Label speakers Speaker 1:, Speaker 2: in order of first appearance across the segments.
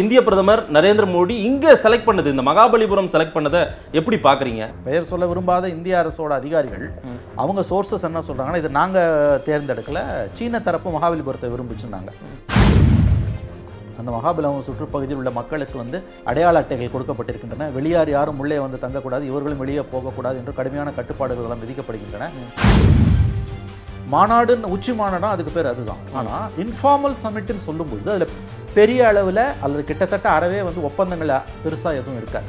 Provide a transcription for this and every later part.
Speaker 1: இந்திய பிரதமர் நரேந்திர மோடி இங்கே செலக்ட் பண்ணது இந்த மகாபலிபுரம் செலக்ட் பண்ணதை எப்படி பார்க்குறீங்க
Speaker 2: பெயர் சொல்ல விரும்பாத இந்திய அரசோட அதிகாரிகள் அவங்க சோர்சஸ் என்ன சொல்கிறாங்கன்னா இது நாங்கள் தேர்ந்தெடுக்கல சீன தரப்பு மகாபலிபுரத்தை விரும்பிச்சிருந்தாங்க அந்த மகாபலிபுரம் சுற்றுப்பகுதியில் உள்ள மக்களுக்கு வந்து அடையாள அட்டைகள் கொடுக்கப்பட்டிருக்கின்றன வெளியார் யாரும் உள்ளே வந்து தங்கக்கூடாது இவர்களும் வெளியே போகக்கூடாது என்று கடுமையான கட்டுப்பாடுகள் எல்லாம் விதிக்கப்படுகின்றன மாநாடுன்னு உச்சி மாநாடுனா அதுக்கு பேர் அதுதான் ஆனால் இன்ஃபார்மல் சமிட்னு சொல்லும்போது அதில் பெரிய அளவில் அல்லது கிட்டத்தட்ட அறவே வந்து ஒப்பந்தங்கள் பெருசாக எதுவும் இருக்காது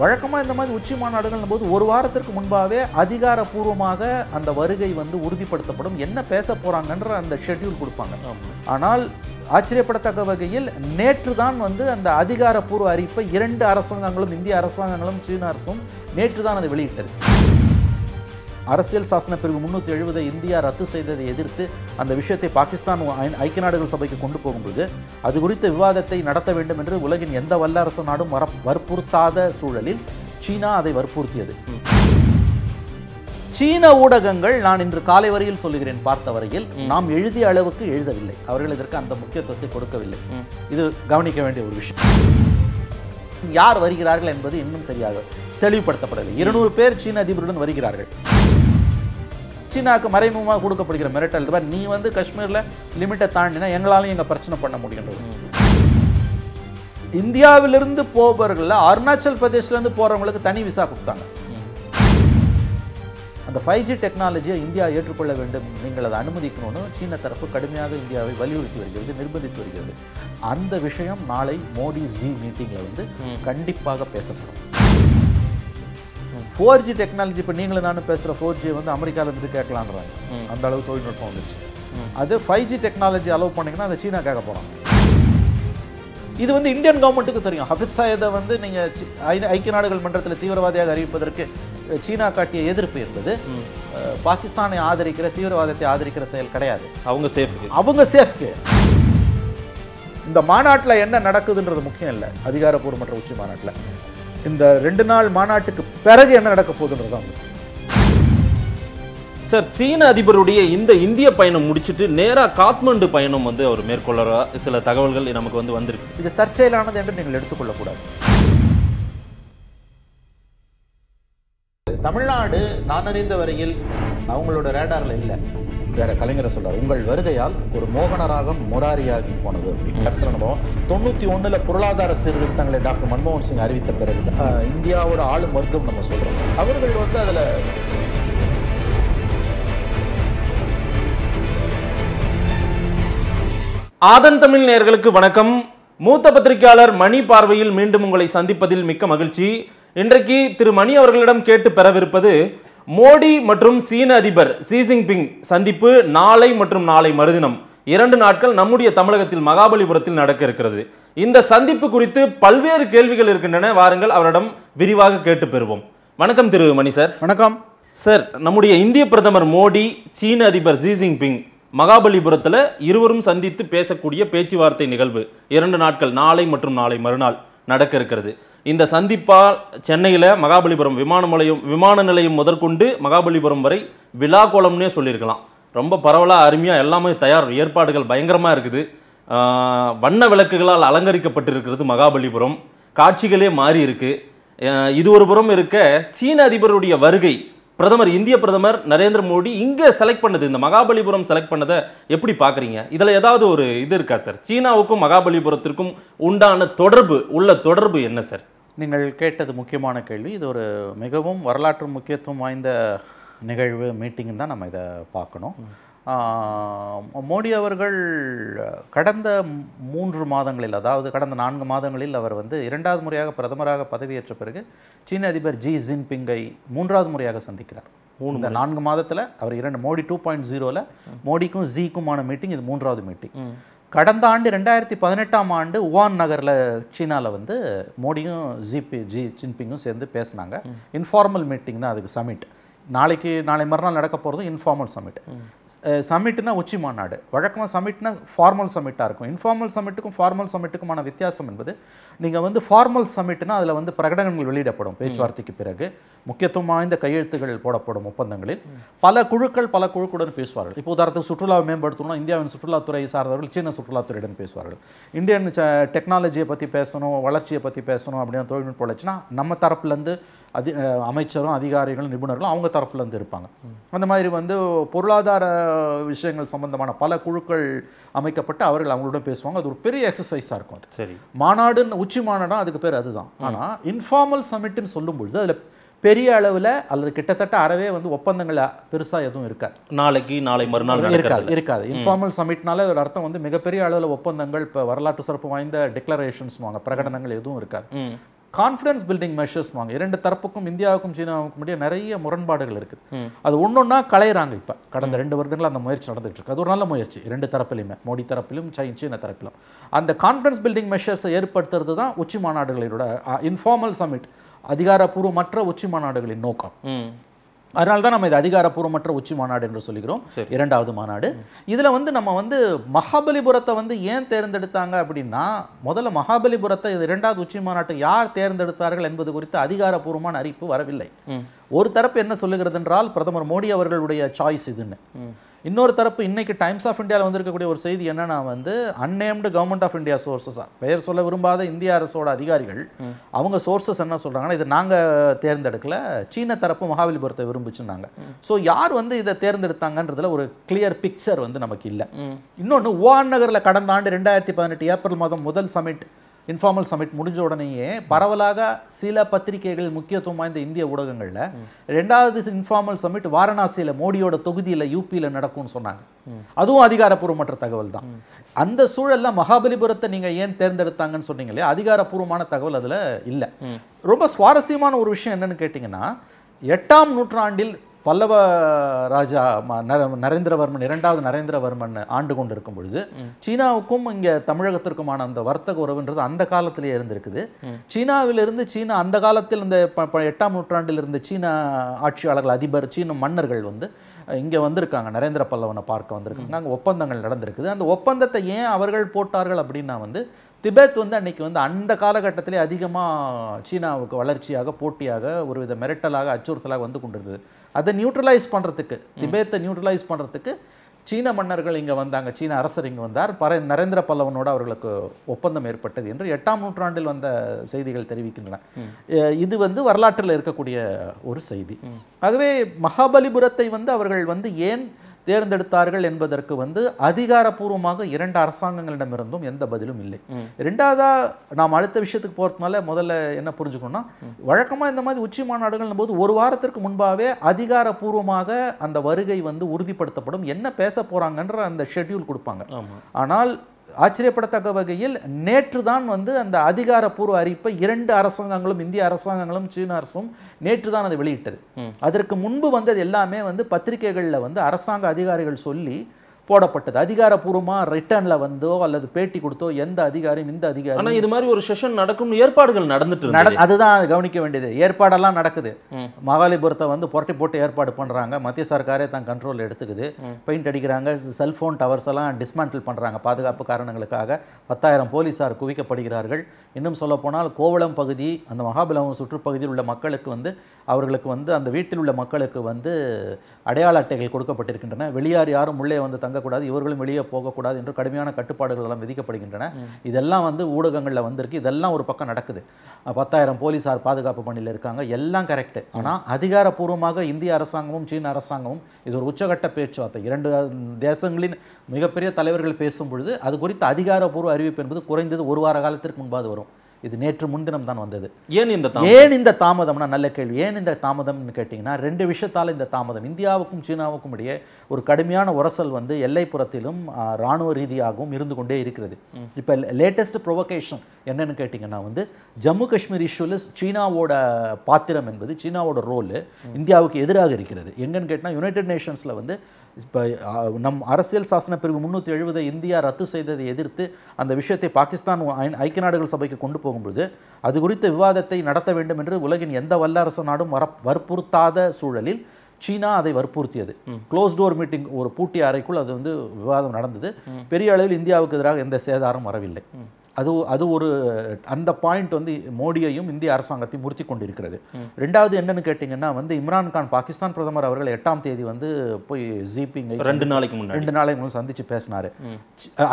Speaker 2: வழக்கமாக இந்த மாதிரி உச்சி மாநாடுகள் போது ஒரு வாரத்திற்கு முன்பாகவே அதிகாரப்பூர்வமாக அந்த வருகை வந்து உறுதிப்படுத்தப்படும் என்ன பேச போகிறாங்கன்ற அந்த ஷெட்யூல் கொடுப்பாங்க ஆனால் ஆச்சரியப்படத்தக்க வகையில் நேற்று தான் வந்து அந்த அதிகாரப்பூர்வ அறிவிப்பை இரண்டு அரசாங்கங்களும் இந்திய அரசாங்கங்களும் சீன அரசும் நேற்று தான் அதை வெளியிட்டது அரசியல் சாசன பிரிவு முன்னூத்தி எழுபதை இந்தியா ரத்து செய்ததை எதிர்த்து அந்த விஷயத்தை பாகிஸ்தான் ஐக்கிய நாடுகள் சபைக்கு கொண்டு போகும்போது அது குறித்த விவாதத்தை நடத்த வேண்டும் என்று உலகின் எந்த வல்லரச நாடும் வர வற்புறுத்தாத சூழலில் சீனா அதை வற்புறுத்தியது சீன ஊடகங்கள் நான் இன்று காலை வரையில் சொல்லுகிறேன் பார்த்த வரையில் நாம் எழுதிய அளவுக்கு எழுதவில்லை அவர்கள் இதற்கு அந்த முக்கியத்துவத்தை கொடுக்கவில்லை இது கவனிக்க வேண்டிய ஒரு விஷயம் யார் வருகிறார்கள் என்பது இன்னும் தெரியாது தெளிவுபடுத்தப்படவில்லை இருநூறு பேர் சீன அதிபருடன் வருகிறார்கள் சீனாவுக்கு மறைமுகமாக கொடுக்கப்படுகிற மிரட்டல் இது நீ வந்து காஷ்மீரில் லிமிட்டை தாண்டினா எங்களாலையும் எங்கள் பிரச்சனை பண்ண முடியும் இந்தியாவிலிருந்து போபவர்களில் அருணாச்சல் பிரதேசிலேருந்து போகிறவங்களுக்கு தனி விசா கொடுத்தாங்க அந்த ஃபைவ் ஜி டெக்னாலஜியை இந்தியா ஏற்றுக்கொள்ள வேண்டும் நீங்கள் அதை அனுமதிக்கணும்னு சீன தரப்பு கடுமையாக இந்தியாவை வலியுறுத்தி வருகிறது நிர்பந்தித்து வருகிறது அந்த விஷயம் நாளை மோடி ஜி மீட்டிங்கில் வந்து கண்டிப்பாக பேசப்படும் ஃபோர் ஜி டெக்னாலஜி இப்போ நீங்களும் நானும் பேசுகிற ஃபோர் ஜி வந்து அமெரிக்காவிலேருந்து கேட்கலான்றாங்க அந்த அளவு தொழில்நுட்பம் வந்துச்சு அது ஃபைவ் ஜி டெக்னாலஜி அலோவ் பண்ணிங்கன்னா அந்த சீனா கேட்க போகிறாங்க இது வந்து இந்தியன் கவர்மெண்ட்டுக்கு தெரியும் ஹஃபித் சாயதை வந்து நீங்கள் ஐக்கிய நாடுகள் மன்றத்தில் தீவிரவாதியாக அறிவிப்பதற்கு சீனா காட்டிய எதிர்ப்பு என்பது பாகிஸ்தானை ஆதரிக்கிற தீவிரவாதத்தை ஆதரிக்கிற செயல் கிடையாது
Speaker 1: அவங்க சேஃப்க்கு அவங்க
Speaker 2: சேஃப்க்கு இந்த மாநாட்டில் என்ன நடக்குதுன்றது முக்கியம் இல்லை அதிகாரப்பூர்வமற்ற உச்சி மாநாட்டில் இந்த ரெண்டு நாள் மாநாட்டுக்கு பிறகு என்ன நடக்க போகுதுன்றதான்
Speaker 1: சார் சீன அதிபருடைய இந்த இந்திய பயணம் முடிச்சுட்டு நேராக காத்மண்டு பயணம் வந்து அவர் மேற்கொள்ளறா சில தகவல்கள் நமக்கு வந்து வந்திருக்கு
Speaker 2: இது தற்செயலானது என்று நீங்கள் எடுத்துக்கொள்ளக்கூடாது தமிழ்நாடு நான் அறிந்த வரையில் அவங்களோட ரேடாரில் இல்லை வேற கலைஞரை சொல்றார் உங்கள் வருகையால் ஒரு மோகனராகம் முராரியாகி போனது அப்படின்னு அனுபவம் தொண்ணூற்றி ஒன்றில் பொருளாதார சீர்திருத்தங்களை டாக்டர் மன்மோகன் சிங் அறிவித்த பிறகு இந்தியாவோட ஆளும் வர்க்கம் நம்ம சொல்றோம் அவர்கள் வந்து அதில்
Speaker 1: ஆதன் தமிழ் நேர்களுக்கு வணக்கம் மூத்த பத்திரிகையாளர் மணி பார்வையில் மீண்டும் உங்களை சந்திப்பதில் மிக்க மகிழ்ச்சி இன்றைக்கு திரு மணி அவர்களிடம் கேட்டு பெறவிருப்பது மோடி மற்றும் சீன அதிபர் சி ஜின்பிங் சந்திப்பு நாளை மற்றும் நாளை மறுதினம் இரண்டு நாட்கள் நம்முடைய தமிழகத்தில் மகாபலிபுரத்தில் நடக்க இருக்கிறது இந்த சந்திப்பு குறித்து பல்வேறு கேள்விகள் இருக்கின்றன வாருங்கள் அவரிடம் விரிவாக கேட்டு பெறுவோம் வணக்கம் திரு மணி சார் வணக்கம் சார் நம்முடைய இந்திய பிரதமர் மோடி சீன அதிபர் ஜி ஜின்பிங் மகாபலிபுரத்தில் இருவரும் சந்தித்து பேசக்கூடிய பேச்சுவார்த்தை நிகழ்வு இரண்டு நாட்கள் நாளை மற்றும் நாளை மறுநாள் நடக்க இருக்கிறது இந்த சந்திப்பால் சென்னையில் மகாபலிபுரம் விமான நிலையம் விமான நிலையம் முதற்கொண்டு மகாபலிபுரம் வரை விழா கோலம்னே சொல்லியிருக்கலாம் ரொம்ப பரவலாக அருமையாக எல்லாமே தயார் ஏற்பாடுகள் பயங்கரமாக இருக்குது வண்ண விளக்குகளால் அலங்கரிக்கப்பட்டிருக்கிறது மகாபலிபுரம் காட்சிகளே மாறி இருக்குது இது ஒரு புறம் இருக்க சீன அதிபருடைய வருகை பிரதமர் இந்திய பிரதமர் நரேந்திர மோடி இங்கே செலக்ட் பண்ணது இந்த மகாபலிபுரம் செலக்ட் பண்ணதை எப்படி பார்க்குறீங்க இதில் ஏதாவது ஒரு இது இருக்கா சார் சீனாவுக்கும் மகாபலிபுரத்திற்கும் உண்டான தொடர்பு உள்ள தொடர்பு என்ன சார்
Speaker 2: நீங்கள் கேட்டது முக்கியமான கேள்வி இது ஒரு மிகவும் வரலாற்று முக்கியத்துவம் வாய்ந்த நிகழ்வு மீட்டிங் தான் நம்ம இதை பார்க்கணும் மோடி அவர்கள் கடந்த மூன்று மாதங்களில் அதாவது கடந்த நான்கு மாதங்களில் அவர் வந்து இரண்டாவது முறையாக பிரதமராக பதவியேற்ற பிறகு சீன அதிபர் ஜி ஜின்பிங்கை மூன்றாவது முறையாக சந்திக்கிறார் மூணு இந்த நான்கு மாதத்தில் அவர் இரண்டு மோடி டூ பாயிண்ட் ஜீரோவில் மோடிக்கும் ஜீக்குமான மீட்டிங் இது மூன்றாவது மீட்டிங் கடந்த ஆண்டு ரெண்டாயிரத்தி பதினெட்டாம் ஆண்டு உவான் நகரில் சீனாவில் வந்து மோடியும் ஜிபி ஜி ஜின்பிங்கும் சேர்ந்து பேசினாங்க இன்ஃபார்மல் மீட்டிங் தான் அதுக்கு சமிட் நாளைக்கு நாளை மறுநாள் நடக்க போகிறது இன்ஃபார்மல் சமிட் சமிட்னா உச்சி மாநாடு வழக்கமாக சமிட்னா ஃபார்மல் சமிட்டாக இருக்கும் இன்ஃபார்மல் சமிட்டுக்கும் ஃபார்மல் சமிட்டுக்குமான வித்தியாசம் என்பது நீங்கள் வந்து ஃபார்மல் சமிட்னா அதில் வந்து பிரகடனங்கள் வெளியிடப்படும் பேச்சுவார்த்தைக்கு பிறகு முக்கியத்துவம் வாய்ந்த கையெழுத்துகள் போடப்படும் ஒப்பந்தங்களில் பல குழுக்கள் பல குழுக்களுடன் பேசுவார்கள் இப்போ உதாரணத்துக்கு சுற்றுலாவை மேம்படுத்தணும் இந்தியாவின் சுற்றுலாத்துறை சார்ந்தவர்கள் சீன சுற்றுலாத்துறையுடன் பேசுவார்கள் இந்தியன் டெக்னாலஜியை பற்றி பேசணும் வளர்ச்சியை பற்றி பேசணும் அப்படின்னு தொழில்நுட்பம் வளர்ச்சினா நம்ம தரப்புலேருந்து அதி அமைச்சரும் அதிகாரிகளும் நிபுணர்களும் அவங்க தரப்புலேருந்து இருப்பாங்க அந்த மாதிரி வந்து பொருளாதார விஷயங்கள் சம்பந்தமான பல குழுக்கள் அமைக்கப்பட்டு அவர்கள் அவங்களோட பேசுவாங்க அது ஒரு பெரிய எக்ஸசைஸாக இருக்கும் அது சரி மாநாடுன்னு உச்சி மாநாடும் அதுக்கு பேர் அதுதான் ஆனால் இன்ஃபார்மல் சொல்லும் சொல்லும்பொழுது அதில் பெரிய அளவில் அல்லது கிட்டத்தட்ட அறவே வந்து ஒப்பந்தங்கள் பெருசாக எதுவும் இருக்காது
Speaker 1: நாளைக்கு நாளை மறுநாள் இருக்காது இருக்காது இன்ஃபார்மல்
Speaker 2: சமிட்னால அதோட அர்த்தம் வந்து மிகப்பெரிய அளவில் ஒப்பந்தங்கள் இப்போ வரலாற்று சிறப்பு வாய்ந்த டிக்ளரேஷன்ஸ் வாங்க பிரகடனங்கள் எதுவும் இருக்காது கான்ஃபிடன்ஸ் பில்டிங் மெஷர்ஸ் வாங்க இரண்டு தரப்புக்கும் இந்தியாவுக்கும் சீனாவுக்கும் இடையே நிறைய முரண்பாடுகள் இருக்குது அது ஒன்றொன்னா களையிறாங்க இப்போ கடந்த ரெண்டு வருடங்கள் அந்த முயற்சி நடந்துகிட்டு இருக்கு அது ஒரு நல்ல முயற்சி ரெண்டு தரப்பிலையுமே மோடி தரப்பிலும் சீன தரப்பிலும் அந்த கான்ஃபிடன்ஸ் பில்டிங் மெஷர்ஸை ஏற்படுத்துறது தான் உச்சி மாநாடுகளோட இன்ஃபார்மல் சமிட் அதிகாரப்பூர்வமற்ற உச்சி மாநாடுகளின் நோக்கம் அதனால்தான் தான் நம்ம இது அதிகாரப்பூர்வமற்ற உச்சி மாநாடு என்று சொல்லுகிறோம் இரண்டாவது மாநாடு இதில் வந்து நம்ம வந்து மகாபலிபுரத்தை வந்து ஏன் தேர்ந்தெடுத்தாங்க அப்படின்னா முதல்ல மகாபலிபுரத்தை இது இரண்டாவது உச்சி மாநாட்டை யார் தேர்ந்தெடுத்தார்கள் என்பது குறித்து அதிகாரப்பூர்வமான அறிவிப்பு வரவில்லை ஒரு தரப்பு என்ன சொல்லுகிறது என்றால் பிரதமர் மோடி அவர்களுடைய சாய்ஸ் இதுன்னு இன்னொரு தரப்பு இன்னைக்கு டைம்ஸ் ஆஃப் இந்தியாவில் வந்திருக்கக்கூடிய ஒரு செய்தி என்னன்னா வந்து unnamed government of India sources பெயர் சொல்ல விரும்பாத இந்திய அரசோட அதிகாரிகள் அவங்க சோர்சஸ் என்ன சொல்றாங்கன்னா இது நாங்கள் தேர்ந்தெடுக்கல சீன தரப்பு மகாபலிபுரத்தை விரும்பிச்சுனாங்க ஸோ யார் வந்து இதை தேர்ந்தெடுத்தாங்கன்றதுல ஒரு கிளியர் பிக்சர் வந்து நமக்கு இல்லை இன்னொன்று வுவான் நகரில் கடந்த ஆண்டு ரெண்டாயிரத்தி பதினெட்டு ஏப்ரல் மாதம் முதல் சமிட் இன்ஃபார்மல் சமிட் முடிஞ்ச உடனேயே பரவலாக சில பத்திரிகைகள் முக்கியத்துவம் வாய்ந்த இந்திய ஊடகங்களில் ரெண்டாவது இன்ஃபார்மல் சமிட் வாரணாசியில் மோடியோட தொகுதியில் யூபியில் நடக்கும்னு சொன்னாங்க அதுவும் அதிகாரப்பூர்வமற்ற தகவல் தான் அந்த சூழலில் மகாபலிபுரத்தை நீங்கள் ஏன் தேர்ந்தெடுத்தாங்கன்னு சொன்னீங்களே அதிகாரப்பூர்வமான தகவல் அதில் இல்லை ரொம்ப சுவாரஸ்யமான ஒரு விஷயம் என்னன்னு கேட்டிங்கன்னா எட்டாம் நூற்றாண்டில் பல்லவ ராஜா நரேந்திரவர்மன் இரண்டாவது நரேந்திரவர்மன் ஆண்டு கொண்டு இருக்கும் பொழுது சீனாவுக்கும் இங்கே தமிழகத்திற்குமான அந்த வர்த்தக உறவுன்றது அந்த காலத்திலேயே இருந்திருக்குது சீனாவிலிருந்து சீனா அந்த காலத்தில் இந்த எட்டாம் நூற்றாண்டில் இருந்த சீனா ஆட்சியாளர்கள் அதிபர் சீன மன்னர்கள் வந்து இங்கே வந்திருக்காங்க நரேந்திர பல்லவனை பார்க்க வந்திருக்காங்க அங்கே ஒப்பந்தங்கள் நடந்திருக்குது அந்த ஒப்பந்தத்தை ஏன் அவர்கள் போட்டார்கள் அப்படின்னா வந்து திபெத் வந்து அன்றைக்கி வந்து அந்த காலகட்டத்திலே அதிகமாக சீனாவுக்கு வளர்ச்சியாக போட்டியாக ஒரு வித மிரட்டலாக அச்சுறுத்தலாக வந்து கொண்டிருந்தது அதை நியூட்ரலைஸ் பண்ணுறதுக்கு திபெத்தை நியூட்ரலைஸ் பண்ணுறதுக்கு சீன மன்னர்கள் இங்கே வந்தாங்க சீன அரசர் இங்கே வந்தார் பர நரேந்திர பல்லவனோடு அவர்களுக்கு ஒப்பந்தம் ஏற்பட்டது என்று எட்டாம் நூற்றாண்டில் வந்த செய்திகள் தெரிவிக்கின்றன இது வந்து வரலாற்றில் இருக்கக்கூடிய ஒரு செய்தி ஆகவே மகாபலிபுரத்தை வந்து அவர்கள் வந்து ஏன் தேர்ந்தெடுத்தார்கள் என்பதற்கு வந்து அதிகாரப்பூர்வமாக இரண்டு அரசாங்கங்களிடமிருந்தும் எந்த பதிலும் இல்லை ரெண்டாவதாக நாம் அடுத்த விஷயத்துக்கு போகிறதுனால முதல்ல என்ன புரிஞ்சுக்கணும்னா வழக்கமாக இந்த மாதிரி உச்சி மாநாடுகள் போது ஒரு வாரத்திற்கு முன்பாகவே அதிகாரப்பூர்வமாக அந்த வருகை வந்து உறுதிப்படுத்தப்படும் என்ன பேச போகிறாங்கன்ற அந்த ஷெட்யூல் கொடுப்பாங்க ஆனால் ஆச்சரியப்படத்தக்க வகையில் நேற்று தான் வந்து அந்த அதிகாரப்பூர்வ அறிப்பை இரண்டு அரசாங்கங்களும் இந்திய அரசாங்கங்களும் சீன அரசும் நேற்று தான் அதை வெளியிட்டது அதற்கு முன்பு வந்தது எல்லாமே வந்து பத்திரிகைகளில் வந்து அரசாங்க அதிகாரிகள் சொல்லி போடப்பட்டது அதிகாரப்பூர்வமா ரிட்டர்ன்ல வந்தோ அல்லது பேட்டி கொடுத்தோ எந்த அதிகாரியும் இந்த அதிகாரி இது
Speaker 1: மாதிரி ஒரு செஷன் நடக்கும் ஏற்பாடுகள் நடந்துட்டு நட அதுதான்
Speaker 2: கவனிக்க வேண்டியது ஏற்பாடெல்லாம் நடக்குது மகாலிபுரத்தை வந்து புரட்டி போட்டு ஏற்பாடு பண்றாங்க மத்திய சர்க்காரே தன் கண்ட்ரோல் எடுத்துக்குது பெயிண்ட் அடிக்கிறாங்க செல்ஃபோன் டவர்ஸ் எல்லாம் டிஸ்மேண்டில் பண்றாங்க பாதுகாப்பு காரணங்களுக்காக பத்தாயிரம் போலீசார் குவிக்கப்படுகிறார்கள் இன்னும் சொல்லப்போனால் கோவளம் பகுதி அந்த மகாபலம் சுற்றுப்பகுதியில் உள்ள மக்களுக்கு வந்து அவர்களுக்கு வந்து அந்த வீட்டில் உள்ள மக்களுக்கு வந்து அடையாள அட்டைகள் கொடுக்கப்பட்டிருக்கின்றன வெளியார் யாரும் உள்ளே வந்து தங்க திறக்கக்கூடாது இவர்களும் வெளியே போகக்கூடாது என்று கடுமையான கட்டுப்பாடுகள் எல்லாம் விதிக்கப்படுகின்றன இதெல்லாம் வந்து ஊடகங்களில் வந்திருக்கு இதெல்லாம் ஒரு பக்கம் நடக்குது பத்தாயிரம் போலீஸார் பாதுகாப்பு பணியில் இருக்காங்க எல்லாம் கரெக்டு ஆனால் அதிகாரப்பூர்வமாக இந்திய அரசாங்கமும் சீன அரசாங்கமும் இது ஒரு உச்சகட்ட பேச்சுவார்த்தை இரண்டு தேசங்களின் மிகப்பெரிய தலைவர்கள் பேசும் பொழுது அது குறித்த அதிகாரப்பூர்வ அறிவிப்பு என்பது குறைந்தது ஒரு வார காலத்திற்கு முன்பாது வரும் இது நேற்று முன்தினம் தான் வந்தது
Speaker 1: ஏன் இந்த ஏன்
Speaker 2: இந்த தாமதம்னா நல்ல கேள்வி ஏன் இந்த தாமதம்னு கேட்டிங்கன்னா ரெண்டு விஷயத்தால் இந்த தாமதம் இந்தியாவுக்கும் சீனாவுக்கும் இடையே ஒரு கடுமையான உரசல் வந்து எல்லைப்புறத்திலும் இராணுவ ரீதியாகவும் இருந்து கொண்டே இருக்கிறது இப்போ லேட்டஸ்ட் ப்ரொவகேஷன் என்னென்னு கேட்டிங்கன்னா வந்து ஜம்மு காஷ்மீர் இஷ்யூவில் சீனாவோட பாத்திரம் என்பது சீனாவோட ரோலு இந்தியாவுக்கு எதிராக இருக்கிறது எங்கன்னு கேட்டால் யுனைடெட் நேஷன்ஸில் வந்து இப்போ நம் அரசியல் சாசன பிரிவு முந்நூற்றி எழுபதை இந்தியா ரத்து செய்ததை எதிர்த்து அந்த விஷயத்தை பாகிஸ்தான் ஐக்கிய நாடுகள் சபைக்கு கொண்டு போகும்போது அது குறித்த விவாதத்தை நடத்த வேண்டும் என்று உலகின் எந்த வல்லரசு நாடும் வர வற்புறுத்தாத சூழலில் சீனா அதை வற்புறுத்தியது க்ளோஸ் டோர் மீட்டிங் ஒரு பூட்டி அறைக்குள் அது வந்து விவாதம் நடந்தது பெரிய அளவில் இந்தியாவுக்கு எதிராக எந்த சேதாரம் வரவில்லை அது அது ஒரு அந்த பாயிண்ட் வந்து மோடியையும் இந்திய அரசாங்கத்தையும் உறுத்தி கொண்டிருக்கிறது ரெண்டாவது என்னன்னு கேட்டிங்கன்னா வந்து இம்ரான்கான் பாகிஸ்தான் பிரதமர் அவர்கள் எட்டாம் தேதி வந்து போய் ஜிபிங் ரெண்டு நாளைக்கு முன்னாடி ரெண்டு நாளைக்கு முன்னாடி சந்தித்து பேசினார்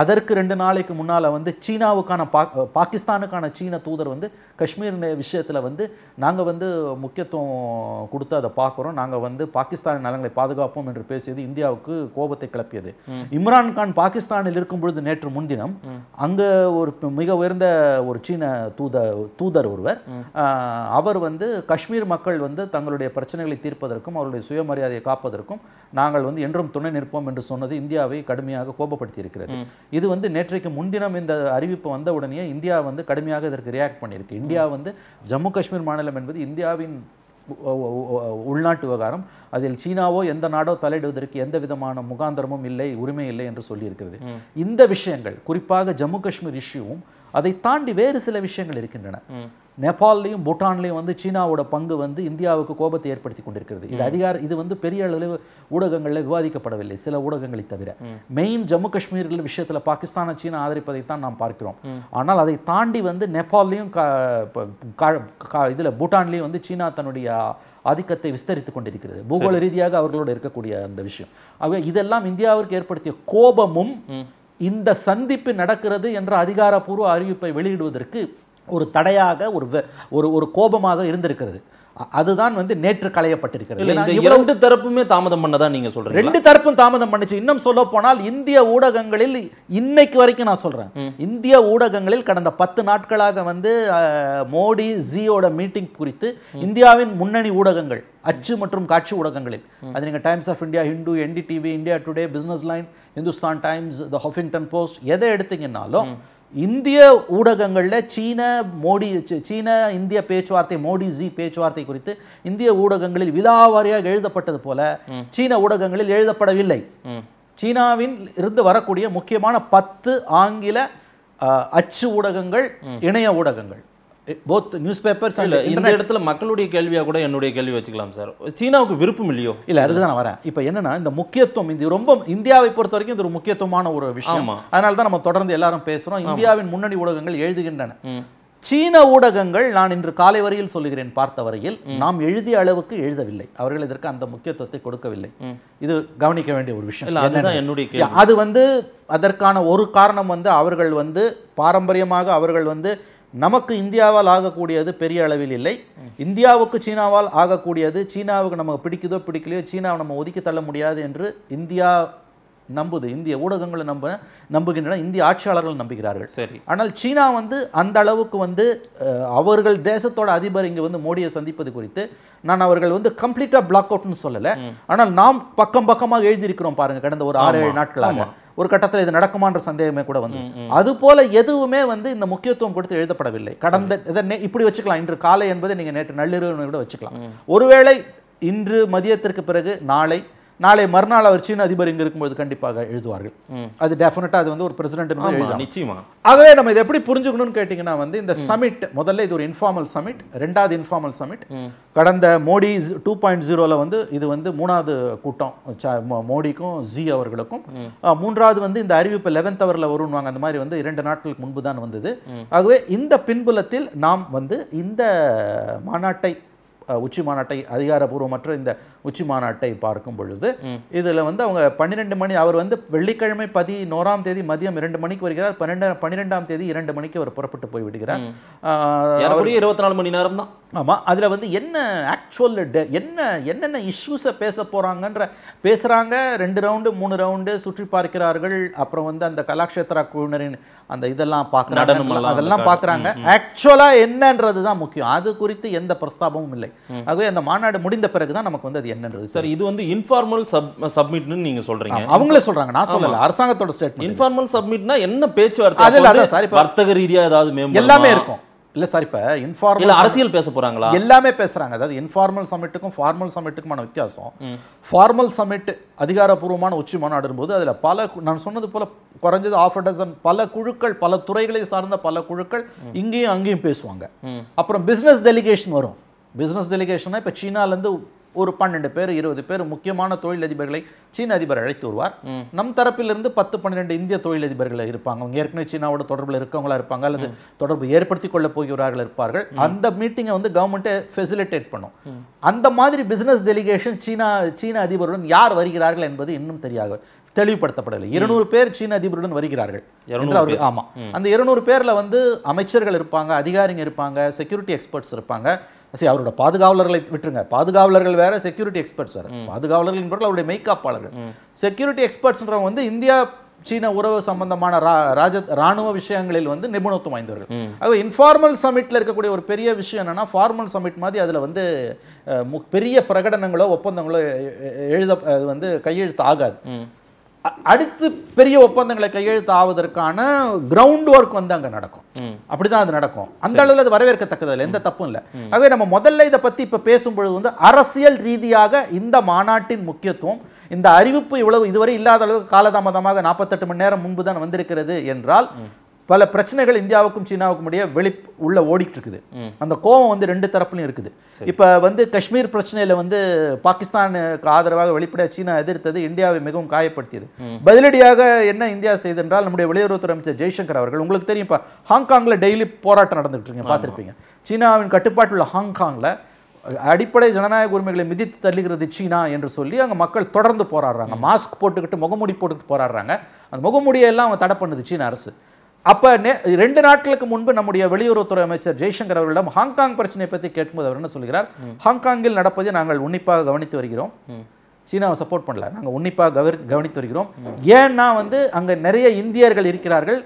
Speaker 2: அதற்கு ரெண்டு நாளைக்கு முன்னால் வந்து சீனாவுக்கான பா பாகிஸ்தானுக்கான சீன தூதர் வந்து காஷ்மீர் விஷயத்தில் வந்து நாங்கள் வந்து முக்கியத்துவம் கொடுத்து அதை பார்க்குறோம் நாங்கள் வந்து பாகிஸ்தான் நலங்களை பாதுகாப்போம் என்று பேசியது இந்தியாவுக்கு கோபத்தை கிளப்பியது இம்ரான்கான் பாகிஸ்தானில் இருக்கும் பொழுது நேற்று முன்தினம் அங்கே ஒரு மிக உயர்ந்த ஒரு சீன தூத தூதர் ஒருவர் அவர் வந்து காஷ்மீர் மக்கள் வந்து தங்களுடைய பிரச்சனைகளை தீர்ப்பதற்கும் அவருடைய சுயமரியாதையை காப்பதற்கும் நாங்கள் வந்து என்றும் துணை நிற்போம் என்று சொன்னது இந்தியாவை கடுமையாக கோபப்படுத்தி இருக்கிறது இது வந்து நேற்றைக்கு முன்தினம் இந்த அறிவிப்பு வந்த உடனே இந்தியா வந்து கடுமையாக இதற்கு ரியாக்ட் பண்ணியிருக்கு இந்தியா வந்து ஜம்மு காஷ்மீர் மாநிலம் என்பது இந்தியாவின் உள்நாட்டு விவகாரம் அதில் சீனாவோ எந்த நாடோ தலையிடுவதற்கு எந்த விதமான முகாந்திரமும் இல்லை உரிமை இல்லை என்று சொல்லியிருக்கிறது இந்த விஷயங்கள் குறிப்பாக ஜம்மு காஷ்மீர் இஷ்யூவும் அதை தாண்டி வேறு சில விஷயங்கள் இருக்கின்றன நேபாளிலையும் பூட்டான்லையும் வந்து சீனாவோட பங்கு வந்து இந்தியாவுக்கு கோபத்தை ஏற்படுத்தி கொண்டிருக்கிறது இது அதிகார இது வந்து பெரிய அளவில் ஊடகங்களில் விவாதிக்கப்படவில்லை சில ஊடகங்களை தவிர மெயின் ஜம்மு காஷ்மீர்கள் விஷயத்தில் பாகிஸ்தானை சீனா ஆதரிப்பதை தான் நாம் பார்க்கிறோம் ஆனால் அதை தாண்டி வந்து நேபாளிலையும் இதில் பூட்டான்லேயும் வந்து சீனா தன்னுடைய ஆதிக்கத்தை விஸ்தரித்துக் கொண்டிருக்கிறது பூகோள ரீதியாக அவர்களோடு இருக்கக்கூடிய அந்த விஷயம் ஆகவே இதெல்லாம் இந்தியாவிற்கு ஏற்படுத்திய கோபமும் இந்த சந்திப்பு நடக்கிறது என்ற அதிகாரப்பூர்வ அறிவிப்பை வெளியிடுவதற்கு ஒரு தடையாக ஒரு ஒரு ஒரு கோபமாக இருந்திருக்கிறது அதுதான் வந்து நேற்று களையப்பட்டிருக்கிறது இரண்டு
Speaker 1: தரப்புமே தாமதம் பண்ணதான் நீங்க சொல்றீங்க ரெண்டு
Speaker 2: தரப்பும் தாமதம் பண்ணுச்சு இன்னும் சொல்ல போனால் இந்திய ஊடகங்களில் இன்னைக்கு வரைக்கும் நான் சொல்றேன் இந்திய ஊடகங்களில் கடந்த பத்து நாட்களாக வந்து மோடி ஜியோட மீட்டிங் குறித்து இந்தியாவின் முன்னணி ஊடகங்கள் அச்சு மற்றும் காட்சி ஊடகங்களில் அது நீங்கள் Times of India Hindu TV India today business line Hindustan Times the Huffington Post எதை எடுத்தீங்கன்னாலும் இந்திய ஊடகங்களில் சீன மோடி சீன இந்திய பேச்சுவார்த்தை மோடி ஜி பேச்சுவார்த்தை குறித்து இந்திய ஊடகங்களில் விழாவாரியாக எழுதப்பட்டது போல சீன ஊடகங்களில் எழுதப்படவில்லை சீனாவின் இருந்து வரக்கூடிய முக்கியமான பத்து ஆங்கில அச்சு ஊடகங்கள் இணைய ஊடகங்கள் போத் நியூஸ் பேப்பர்ஸ் இல்லை இந்த இடத்துல
Speaker 1: மக்களுடைய கேள்வியாக கூட என்னுடைய கேள்வி வச்சுக்கலாம் சார் சீனாவுக்கு விருப்பம் இல்லையோ இல்லை அதுக்கு தான்
Speaker 2: வரேன் இப்போ என்னென்னா இந்த முக்கியத்துவம் இது ரொம்ப இந்தியாவை பொறுத்த வரைக்கும் இது ஒரு முக்கியத்துவமான ஒரு விஷயம் அதனால தான் நம்ம தொடர்ந்து எல்லாரும் பேசுகிறோம் இந்தியாவின் முன்னணி ஊடகங்கள் எழுதுகின்றன சீன ஊடகங்கள் நான் இன்று காலை வரையில் சொல்லுகிறேன் பார்த்த வரையில் நாம் எழுதிய அளவுக்கு எழுதவில்லை அவர்கள் இதற்கு அந்த முக்கியத்துவத்தை கொடுக்கவில்லை இது கவனிக்க வேண்டிய ஒரு விஷயம் அது வந்து அதற்கான ஒரு காரணம் வந்து அவர்கள் வந்து பாரம்பரியமாக அவர்கள் வந்து நமக்கு இந்தியாவால் ஆகக்கூடியது பெரிய அளவில் இல்லை இந்தியாவுக்கு சீனாவால் ஆகக்கூடியது சீனாவுக்கு நமக்கு பிடிக்குதோ பிடிக்கலையோ சீனாவை நம்ம ஒதுக்கி தள்ள முடியாது என்று இந்தியா நம்புது இந்திய ஊடகங்களை நம்ப நம்புகின்றன இந்திய ஆட்சியாளர்கள் நம்புகிறார்கள் சரி ஆனால் சீனா வந்து அந்த அளவுக்கு வந்து அவர்கள் தேசத்தோட அதிபர் இங்கே வந்து மோடியை சந்திப்பது குறித்து நான் அவர்கள் வந்து கம்ப்ளீட்டாக பிளாக் அவுட்னு சொல்லலை ஆனால் நாம் பக்கம் பக்கமாக எழுதியிருக்கிறோம் பாருங்கள் கடந்த ஒரு ஆறு ஏழு நாட்களாக ஒரு கட்டத்தில் இது நடக்குமான்ற சந்தேகமே கூட வந்து அது போல எதுவுமே வந்து இந்த முக்கியத்துவம் கொடுத்து எழுதப்படவில்லை கடந்த இதை இப்படி வச்சுக்கலாம் இன்று காலை என்பதை நீங்கள் நேற்று நள்ளிரவு கூட வச்சுக்கலாம் ஒருவேளை இன்று மதியத்திற்கு பிறகு நாளை நாளை மறுநாள் அவர் சீன அதிபர் இங்கே இருக்கும்போது கண்டிப்பாக எழுதுவார்கள் அது டெஃபினட்டாக அது வந்து ஒரு பிரசிடென்ட் எழுதுவாங்க நிச்சயமா ஆகவே நம்ம இதை எப்படி புரிஞ்சுக்கணும்னு கேட்டிங்கன்னா வந்து இந்த சமிட் முதல்ல இது ஒரு இன்ஃபார்மல் சமிட் ரெண்டாவது இன்ஃபார்மல் சமிட் கடந்த மோடி டூ பாயிண்ட் ஜீரோவில் வந்து இது வந்து மூணாவது கூட்டம் மோடிக்கும் ஜி அவர்களுக்கும் மூன்றாவது வந்து இந்த அறிவிப்பு லெவன்த் அவரில் வருவாங்க அந்த மாதிரி வந்து இரண்டு நாட்களுக்கு முன்பு தான் வந்தது ஆகவே இந்த பின்புலத்தில் நாம் வந்து இந்த மாநாட்டை உச்சி மாநாட்டை அதிகாரபூர்வமற்ற இந்த உச்சி மாநாட்டை பார்க்கும் பொழுது இதில் வந்து அவங்க பன்னிரெண்டு மணி அவர் வந்து வெள்ளிக்கிழமை பதினோராம் தேதி மதியம் இரண்டு மணிக்கு வருகிறார் பன்னெண்டு பன்னிரெண்டாம் தேதி இரண்டு மணிக்கு அவர் புறப்பட்டு போய் விடுகிறார்
Speaker 1: இருபத்தி நாலு மணி நேரம் தான்
Speaker 2: ஆமாம் அதில் வந்து என்ன ஆக்சுவல் என்ன என்னென்ன இஷ்யூஸை பேச போகிறாங்கன்ற பேசுகிறாங்க ரெண்டு ரவுண்டு மூணு ரவுண்டு சுற்றி பார்க்கிறார்கள் அப்புறம் வந்து அந்த கலாக்ஷேத்ரா குழுவினரின் அந்த இதெல்லாம் பார்க்குறாங்க அதெல்லாம் பார்க்குறாங்க ஆக்சுவலாக என்னன்றது தான் முக்கியம் அது குறித்து எந்த பிரஸ்தாபமும் இல்லை ஆகவே அந்த மாநாடு முடிந்த பிறகு தான் நமக்கு வந்து அது என்னன்றது சார் இது வந்து இன்ஃபார்மல் சப்
Speaker 1: சப்மிட்னு நீங்க சொல்றீங்க அவங்களே சொல்றாங்க நான் சொல்லல அரசாங்கத்தோட ஸ்டேட்மெண்ட் இன்ஃபார்மல் சப்மிட்னா என்ன பேச்சுவார்த்தை அதுல அதான் சார் வர்த்தக ரீதியா ஏதாவது எல்லாமே இருக்கும் இல்ல சார் இப்ப இன்ஃபார்மல் அரசியல் பேச போறாங்களா
Speaker 2: எல்லாமே பேசுறாங்க அதாவது இன்ஃபார்மல் சமிட்டுக்கும் ஃபார்மல் சமிட்டுக்குமான வித்தியாசம் ஃபார்மல் சமிட் அதிகாரப்பூர்வமான உச்சி போது அதுல பல நான் சொன்னது போல குறைஞ்சது ஆஃப் டசன் பல குழுக்கள் பல துறைகளை சார்ந்த பல குழுக்கள் இங்கேயும் அங்கேயும் பேசுவாங்க அப்புறம் பிசினஸ் டெலிகேஷன் வரும் பிஸ்னஸ் டெலிகேஷனாக இப்போ சீனாலேருந்து ஒரு பன்னெண்டு பேர் இருபது பேர் முக்கியமான தொழிலதிபர்களை சீன அதிபர் அழைத்து வருவார் நம் தரப்பிலிருந்து பத்து பன்னிரெண்டு இந்திய தொழிலதிபர்கள் இருப்பாங்க அவங்க ஏற்கனவே சீனாவோட தொடர்பில் இருக்கவங்களா இருப்பாங்க அல்லது தொடர்பு ஏற்படுத்தி கொள்ள போகிறார்கள் இருப்பார்கள் அந்த மீட்டிங்கை வந்து கவர்மெண்ட்டை ஃபெசிலிட்டேட் பண்ணும் அந்த மாதிரி பிஸ்னஸ் டெலிகேஷன் சீனா சீன அதிபருடன் யார் வருகிறார்கள் என்பது இன்னும் தெரியாது தெளிவுபடுத்தப்படவில்லை இருநூறு பேர் சீன அதிபருடன் வருகிறார்கள் ஆமா ஆமாம் அந்த இருநூறு பேரில் வந்து அமைச்சர்கள் இருப்பாங்க அதிகாரிங்க இருப்பாங்க செக்யூரிட்டி எக்ஸ்பர்ட்ஸ் இருப்பாங்க சரி அவரோட பாதுகாவலர்களை விட்டுருங்க பாதுகாவலர்கள் வேற செக்யூரிட்டி எக்ஸ்பர்ட்ஸ் வேற பாதுகாவலர்கள் என்பவர்கள் அவருடைய மெய்காப்பாளர்கள் செக்யூரிட்டி எக்ஸ்பர்ட்ஸ்ன்றவங்க வந்து இந்தியா சீன உறவு சம்பந்தமான ராஜ ராணுவ விஷயங்களில் வந்து நிபுணத்துவம் வாய்ந்தவர்கள் அது இன்ஃபார்மல் சமிட்டில் இருக்கக்கூடிய ஒரு பெரிய விஷயம் என்னென்னா ஃபார்மல் சமிட் மாதிரி அதில் வந்து பெரிய பிரகடனங்களோ ஒப்பந்தங்களோ எழுத அது வந்து கையெழுத்து ஆகாது அடுத்து பெரிய ஒப்பந்தங்களை கையெழுத்து ஆவதற்கான கிரவுண்ட் ஒர்க் வந்து அங்கே நடக்கும் அப்படிதான் அது நடக்கும் அந்த அளவில் அது வரவேற்கத்தக்கது இல்லை எந்த தப்பும் இல்லை ஆகவே நம்ம முதல்ல இதை பற்றி இப்போ பேசும்பொழுது வந்து அரசியல் ரீதியாக இந்த மாநாட்டின் முக்கியத்துவம் இந்த அறிவிப்பு இவ்வளவு இதுவரை இல்லாத அளவுக்கு காலதாமதமாக நாற்பத்தெட்டு மணி நேரம் முன்பு தான் வந்திருக்கிறது என்றால் பல பிரச்சனைகள் இந்தியாவுக்கும் சீனாவுக்கும் இடையே வெளி உள்ள ஓடிட்டு இருக்குது அந்த கோவம் வந்து ரெண்டு தரப்புலையும் இருக்குது இப்போ வந்து காஷ்மீர் பிரச்சனையில வந்து பாகிஸ்தானுக்கு ஆதரவாக வெளிப்படையாக சீனா எதிர்த்தது இந்தியாவை மிகவும் காயப்படுத்தியது பதிலடியாக என்ன இந்தியா செய்து என்றால் நம்முடைய வெளியுறவுத்துறை அமைச்சர் ஜெய்சங்கர் அவர்கள் உங்களுக்கு தெரியும் இப்போ ஹாங்காங்கில் டெய்லி போராட்டம் நடந்துகிட்டு இருக்கீங்க பார்த்துருப்பீங்க சீனாவின் உள்ள ஹாங்காங்கில் அடிப்படை ஜனநாயக உரிமைகளை மிதித்து தள்ளுகிறது சீனா என்று சொல்லி அங்கே மக்கள் தொடர்ந்து போராடுறாங்க மாஸ்க் போட்டுக்கிட்டு முகமூடி போட்டுக்கிட்டு போராடுறாங்க அந்த முகமூடியெல்லாம் அவங்க தடை பண்ணுது சீன அரசு அப்போ ரெண்டு நாட்களுக்கு முன்பு நம்முடைய வெளியுறவுத்துறை அமைச்சர் ஜெய்சங்கர் அவர்களிடம் ஹாங்காங் பிரச்சனையை பற்றி கேட்கும்போது அவர் என்ன சொல்கிறார் ஹாங்காங்கில் நடப்பதை நாங்கள் உன்னிப்பாக கவனித்து வருகிறோம் சீனாவை சப்போர்ட் பண்ணல நாங்கள் உன்னிப்பாக கவர் கவனித்து வருகிறோம் ஏன்னா வந்து அங்கே நிறைய இந்தியர்கள் இருக்கிறார்கள்